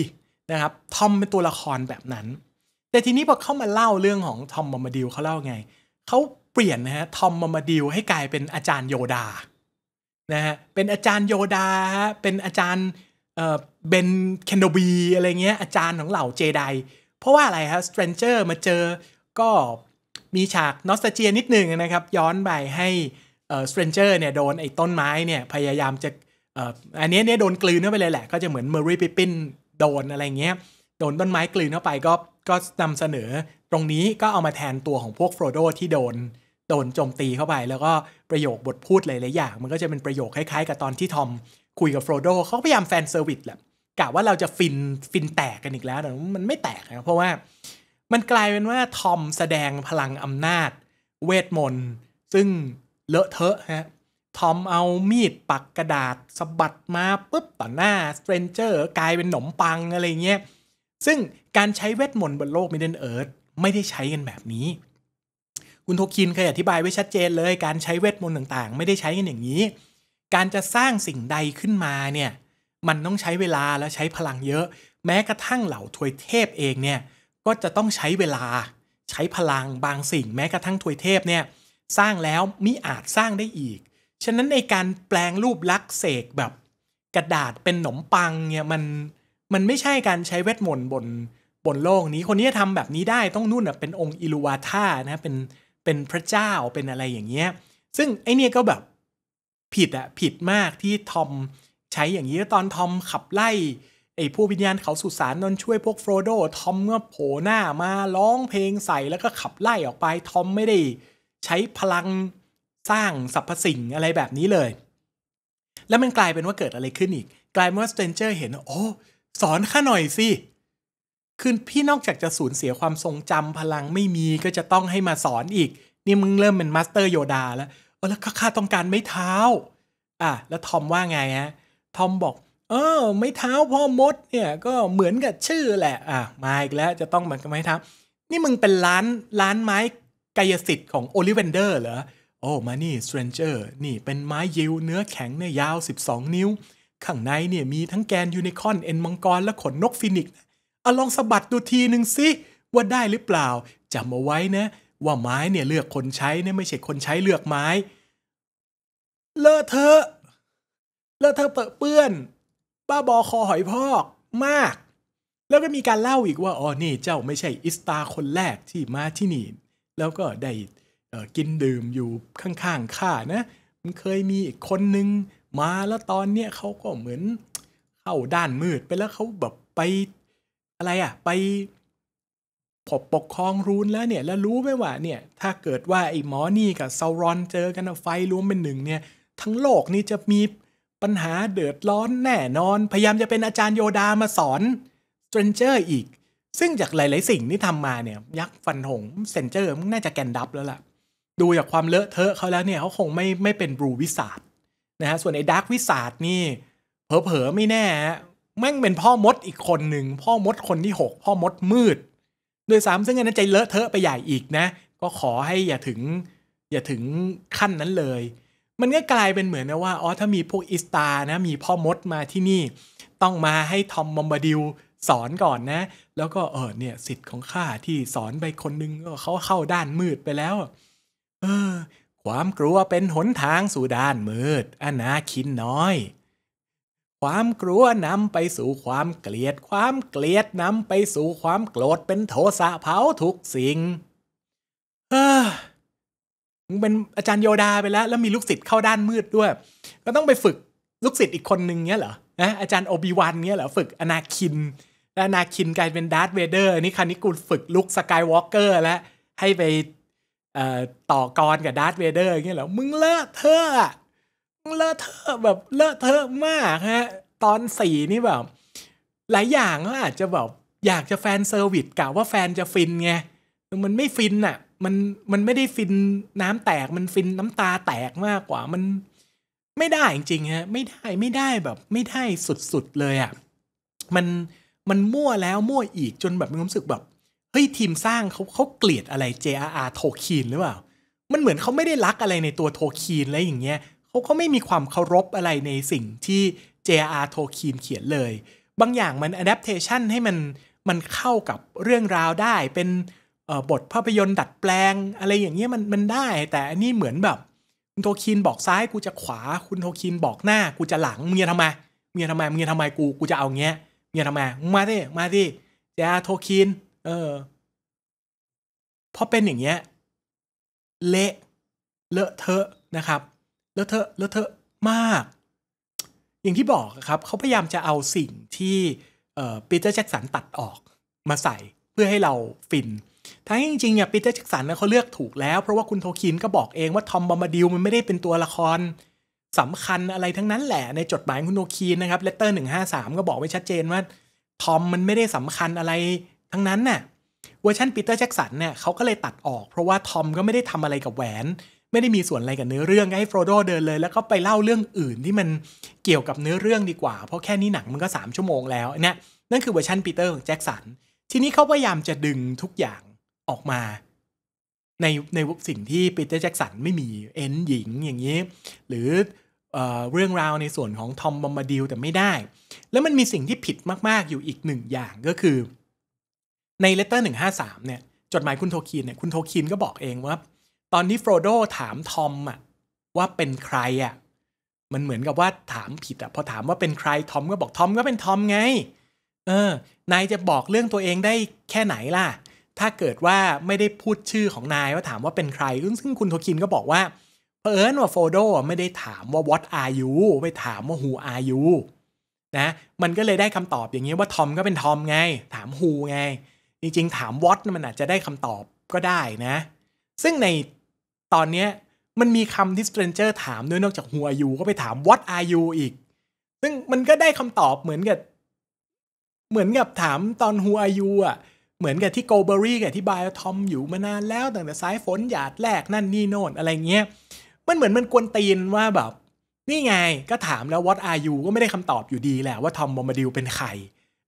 นะครับทอมเป็นตัวละครแบบนั้นแต่ทีนี้พอเข้ามาเล่าเรื่องของทอมมอมบดิลเขาเล่าไงเขาเปลี่ยนนะฮะทอมมอมบดิลให้กลายเป็นอาจารย์โยดานะฮะเป็นอาจารย์โยดาฮะ เป็นอาจารย์เอ่อเบนเคนโดบีอะไรเงี้ยอาจารย์ของเหล่าเจได เพราะว่าอะไรฮะสเตรนเจอร์มาเจอ ก็มีฉากนอสตาเจียนิดหนึ่งนะครับ ย้อนไปให้เอ่อสเตรนเจอร์เนี่ยโดนไอ้ต้นไม้เนี่ยพยายามจะเอ่ออันนี้เนี่ยโดนกลืนเข้าไปเลยแหละ ก็จะเหมือนเมอร์รี่ปิปินโดนอะไรเงี้ย โดนต้นไม้กลืนเข้าไปก็ก็นำเสนอตรงนี้ก็เอามาแทนตัวของพวกโฟรโดที่โดนโดนโจมตีเข้าไปแล้วก็ประโยคบทพูดหลายๆอย่าง มันก็จะเป็นประโยคคล้ายๆกับตอนที่ทอมคุยกับโฟโดเขาพยายามแฟนเซอร์วิสแหละกะว่าเราจะฟินฟินแตกกันอีกแล้วแต่มันไม่แตกนะเพราะว่า มันกลายเป็นว่าทอมแสดงพลังอำนาจเวทมนต์ซึ่งเลอะเทอะฮะทอมเอามีดปักกระดาษสะบัดมาปุ๊บต่อหน้า สเตรนเจอร์ กลายเป็นหนมปังอะไรเงี้ยซึ่งการใช้เวทมนต์บนโลกมิดเดิลเอิร์ธไม่ได้ใช้กันแบบนี้คุณโทคินเคยอธิบายไว้ชัดเจนเลยการใช้เวทมนต์ต่างๆ ไม่ได้ใช้กันอย่างนี้ การจะสร้างสิ่งใดขึ้นมาเนี่ยมันต้องใช้เวลาและใช้พลังเยอะ แม้กระทั่งเหล่าทวยเทพเองเนี่ย ก็จะต้องใช้เวลาใช้พลังบางสิ่ง แม้กระทั่งทวยเทพเนี่ย สร้างแล้วมิอาจสร้างได้อีกฉะนั้นในการแปลงรูปลักษณ์เสกแบบกระดาษเป็นขนมปังเนี่ยมันมันไม่ใช่การใช้เวทมนต์บนบนโลก นี้คนนี้ทํทำแบบนี้ได้ต้องนู่นเป็นองค์อิลูวาธานะเป็นเป็นพระเจ้าเป็นอะไรอย่างเงี้ยซึ่งไอเนี่ยก็แบบผิดอะผิดมากที่ทอมใช้อย่างนี้ ตอนทอมขับไล่ ไอ้ผู้วิญญาณเขาสุสานนนช่วยพวกโฟโดทอมเมื่อโผล่หน้ามาร้องเพลงใส่แล้วก็ขับไล่ออกไปทอมไม่ได้ใช้พลังสร้างสรรพสิ่งอะไรแบบนี้เลย แล้วมันกลายเป็นว่าเกิดอะไรขึ้นอีก กลายเป็นว่าสเตนเจอร์เห็น โอ้สอนข้าหน่อยสิคือพี่นอกจากจะสูญเสียความทรงจำพลังไม่มีก็จะต้องให้มาสอนอีก นี่มึงเริ่มเป็นมาสเตอร์โยดาแล้วเออแล้วข้าต้องการไม่เท้าอ่ะแล้วทอมว่าไงฮะทอมบอกเออไม่เท้าพ่อมดเนี่ยก็เหมือนกับชื่อแหละ อ่ะมาอีกแล้วจะต้องเหมือนกับไม่เท้านี่มึงเป็นร้านร้านไม้กายสิทธิ์ของโอลิเวนเดอร์เหรอโอ้มานี่สเตรนเจอร์นี่เป็นไม้ยิวเนื้อแข็งเนี่ยยาว12 นิ้วข้างในเนี่ยมีทั้งแกนยูนิคอนเอ็นมังกร และขนนกฟินิกซ์เอาลองสะบัดดูทีหนึ่งสิ ว่าได้หรือเปล่าจำเอาไว้นะว่าไม้เนี่ยเลือกคนใช้เนี่ยไม่ใช่คนใช้เลือกไม้ เลอะเทอะ เลอะเทอะเปอะเปื้อนบ้าบอคอหอยพอกมาก แล้วก็มีการเล่าอีกว่า อ๋อนี่เจ้าไม่ใช่อิสตาคนแรกที่มาที่นี่ แล้วก็ได้กินดื่มอยู่ข้างๆข้านะ มันเคยมีอีกคนนึงมาแล้วตอนเนี้ยเขาก็เหมือนเข้าด้านมืดไปแล้วเขาแบบไปอะไรอะไปผบปกครองรูนแล้วเนี่ย แล้วรู้ไหมว่าเนี่ยถ้าเกิดว่าไอ้หมอนี่กับซารอนเจอกันไฟรวมเป็นหนึ่งเนี่ย ทั้งโลกนี่จะมีปัญหาเดือดร้อนแน่นอน พยายามจะเป็นอาจารย์โยดามาสอนสเตรนเจอร์อีก ซึ่งจากหลาย ๆสิ่งที่ทำมาเนี่ยยักษ์ฟันหงเซนเจอร์มันน่าจะแกนดับแล้วล่ะ ดูจากความเลอะเทอะเขาแล้วเนี่ยเขาคงไม่ไม่เป็นบลูวิสาดนะฮะส่วนไอ้ดาร์กวิสาดนี่เผลอๆไม่แน่แม่งเป็นพ่อมดอีกคนหนึ่ง พ่อมดคนที่ 6 พ่อมดมืดโดยสามซึ่งอันนั้นใจเลอะเทอะไปใหญ่อีกนะ ก็ขอให้อย่าถึงอย่าถึงขั้นนั้นเลย มันก็กลายเป็นเหมือนนะว่าอ๋อถ้ามีพวกอิสตานะ มีพ่อมดมาที่นี่ต้องมาให้ทอมบอมบดิลสอนก่อนนะ แล้วก็เออเนี่ยสิทธิ์ของข้าที่สอนไปคนนึงก็เขาเข้าด้านมืดไปแล้ว เออความกลัวเป็นหนทางสู่ด้านมืดอนาคินน้อยความกลัวนำไปสู่ความเกลียด ความเกลียดนำไปสู่ความโกรธเป็นโทสะเผาทุกสิ่ง เออมึงเป็นอาจารย์โยดาไปแล้วแล้วมีลูกศิษย์เข้าด้านมืดด้วย ก็ต้องไปฝึกลูกศิษย์อีกคนนึงเนี้ยเหรอนะอาจารย์โอบิวันเนี้ยเหรอฝึกอนาคิน แล้วอนาคินกลายเป็นดาร์ธเวเดอร์นี่คันนี้กูฝึกลุกสกายวอล์กเกอร์แล้วให้ไปต่อกรกับดาร์ธเวเดอร์เงี้ยเหรอมึงเลอะเธอเลอะเทอะแบบเลอะเทอะมากฮะ ตอนสี่นี่แบบ หลายอย่างก็อาจจะแบบอยากจะแฟนเซอร์วิสกะว่าแฟนจะฟินไง มันไม่ฟินอะ่ะมันมันไม่ได้ฟินน้ำแตกมันฟินน้ำตาแตกมากกว่ามันไม่ได้จริงๆฮะไม่ได้ไม่ได้แบบไม่ได้สุดๆเลยอะ่ะมันมันมั่วแล้วมั่วอีกจนแบบมีความรู้สึกแบบเฮ้ยทีมสร้างเขาเขาเกลียดอะไร JRR โทคีน หรือเปล่า มันเหมือนเขาไม่ได้รักอะไรในตัวโทคีนอะไรอย่างเงี้ยเขาก็ไม่มีความเคารพอะไรในสิ่งที่ J.R. โทคีนเขียนเลย บางอย่างมัน adaptation ให้มันมันเข้ากับเรื่องราวได้ เป็นบทภาพยนตร์ดัดแปลง อะไรอย่างเงี้ยมันมันได้ แต่อันนี้เหมือนแบบ คุณโทคินบอกซ้ายกูจะขวา คุณโทคินบอกหน้ากูจะหลังเมียทำไมเมียทำไมเมียทำไมกูกูจะเอาเงี้ยเมียทำไมมาดิมาดิจะโทคินเออพอเป็นอย่างเงี้ยเละเลอะเทอะนะครับเลอะเทอะเลอะเทอะมาก อย่างที่บอกครับเขาพยายามจะเอาสิ่งที่ปีเตอร์แจ็กสันตัดออกมาใส่เพื่อให้เราฟินทั้งจริงๆเนี่ยปีเตอร์แจ็กสันเขาเลือกถูกแล้ว เพราะว่าคุณโทคินก็บอกเองว่าทอมบอมบดิวมันไม่ได้เป็นตัวละครสำคัญอะไรทั้งนั้นแหละในจดหมายคุณโทคินนะครับเลตเตอร์หนึ่งห้าสามก็บอกไว้ชัดเจนว่าทอมมันไม่ได้สำคัญอะไรทั้งนั้นน่ะเวอร์ชันปีเตอร์แจ็กสันเนี่ยเขาก็เลยตัดออกเพราะว่าทอมก็ไม่ได้ทำอะไรกับแหวนไม่ได้มีส่วนอะไรกับเนื้อเรื่องให้โฟรโดเดินเลย แล้วก็ไปเล่าเรื่องอื่นที่มันเกี่ยวกับเนื้อเรื่องดีกว่า เพราะแค่นี้หนังมันก็ 3 ชั่วโมงแล้วเนี่ยนั่นคือเวอร์ชันปีเตอร์ของแจ็คสันทีนี้เขาพยายามจะดึงทุกอย่างออกมา ในในสิ่งที่ปีเตอร์แจ็คสันไม่มีเอ็นหญิงอย่างนี้ หรือเอเรื่องราวในส่วนของทอมบอมบดิลแต่ไม่ได้ แล้วมันมีสิ่งที่ผิดมาก ๆ อยู่อีกหนึ่งอย่างก็คือในเลตเตอร์หหนึ่ง้าสามเนี่ยจดหมายคุณโทคินเนี่ยคุณโทคินก็บอกเองว่าตอนที่โฟโดถามทอมอะว่าเป็นใครอะมันเหมือนกับว่าถามผิดอะพอถามว่าเป็นใครทอมก็บอกทอมก็เป็นทอมไงเออนายจะบอกเรื่องตัวเองได้แค่ไหนล่ะ ถ้าเกิดว่าไม่ได้พูดชื่อของนายว่าถามว่าเป็นใคร ซึ่งคุณโทคินก็บอกว่าเผอิญว่าโฟโดไม่ได้ถามว่า what are you ไม่ถามว่า who are you นะมันก็เลยได้คำตอบอย่างนี้ว่าทอมก็เป็นทอมไงถาม who ไงจริงๆถาม what มันอาจจะได้คำตอบก็ได้นะ ซึ่งในตอนเนี้ยมันมีคำที่สเตรนเจอร์ถามด้วยนอกจาก who are you ก็ไปถาม what are you อีก ซึ่งมันก็ได้คำตอบเหมือนกับ เหมือนกับถามตอน who are you อ่ะ เหมือนกับที่โกเบอรี่กับที่บายทอมอยู่มานานแล้วตั้งแต่สายฝนหยาดแรกนั่นนี่โน่น อะไรเงี้ย มันเหมือนมันกวนตีนว่าแบบ นี่ไงก็ถามแล้ว what are you ก็ไม่ได้คำตอบอยู่ดีแหละ ว่าทอมบอมดิวเป็นใคร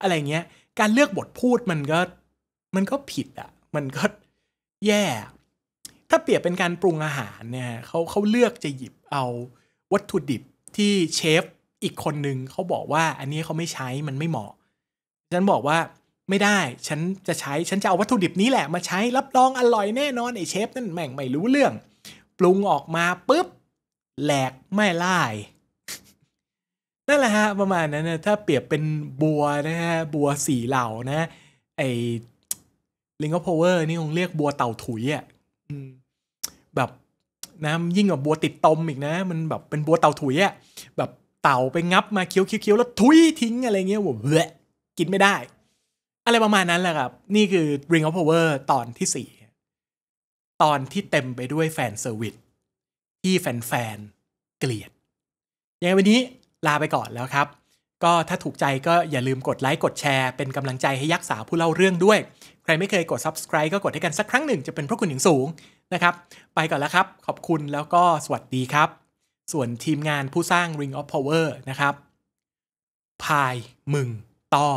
อะไรเงี้ยการเลือกบทพูดมันก็ มันก็ผิดอ่ะมันก็แย่ yeah. ถ้าเปรียบเป็นการปรุงอาหารเนี่ยเขาเขาเลือกจะหยิบเอาวัตถุดิบที่เชฟอีกคนนึงเขาบอกว่าอันนี้เขาไม่ใช้มันไม่เหมาะ ฉันบอกว่าไม่ได้ ฉันจะใช้ฉันจะเอาวัตถุดิบนี้แหละมาใช้รับรองอร่อยแน่นอนไอ้เชฟนั่นแม่ง ไม่รู้เรื่อง ปรุงออกมาปุ๊บ แหลกไม่ล่านั่นแหละฮะ ประมาณนั้นนะถ้าเปรียบเป็นบัวนะฮะบัวสีเหล่านะ ไอลิงก์พาวเวอร์นี่คงเรียกบัวเต่าถุยอะ่ะนะยิ่งกับบัวติดตมอีกนะ มันแบบเป็นบัวเต่าถุยอะแบบเต่าไปงับมาเคี้ยวๆแล้วถุยทิ้งอะไรเงี้ยผมเละกินไม่ได้ อะไรประมาณนั้นแหละครับ นี่คือ Ring of Power ตอนที่สี่ตอนที่เต็มไปด้วยแฟนเซอร์วิสที่แฟนๆเกลียดยังไงวันนี้ลาไปก่อนแล้วครับ ก็ถ้าถูกใจก็อย่าลืมกดไลค์กดแชร์เป็นกำลังใจให้ยักษ์สาวผู้เล่าเรื่องด้วยใครไม่เคยกด subscribe ก็กดให้กันสักครั้งหนึ่งจะเป็นพระคุณอย่างสูงนะครับ ไปก่อนแล้วครับ ขอบคุณแล้วก็สวัสดีครับ ส่วนทีมงานผู้สร้าง Ring of Power นะครับ พายมึงต่อ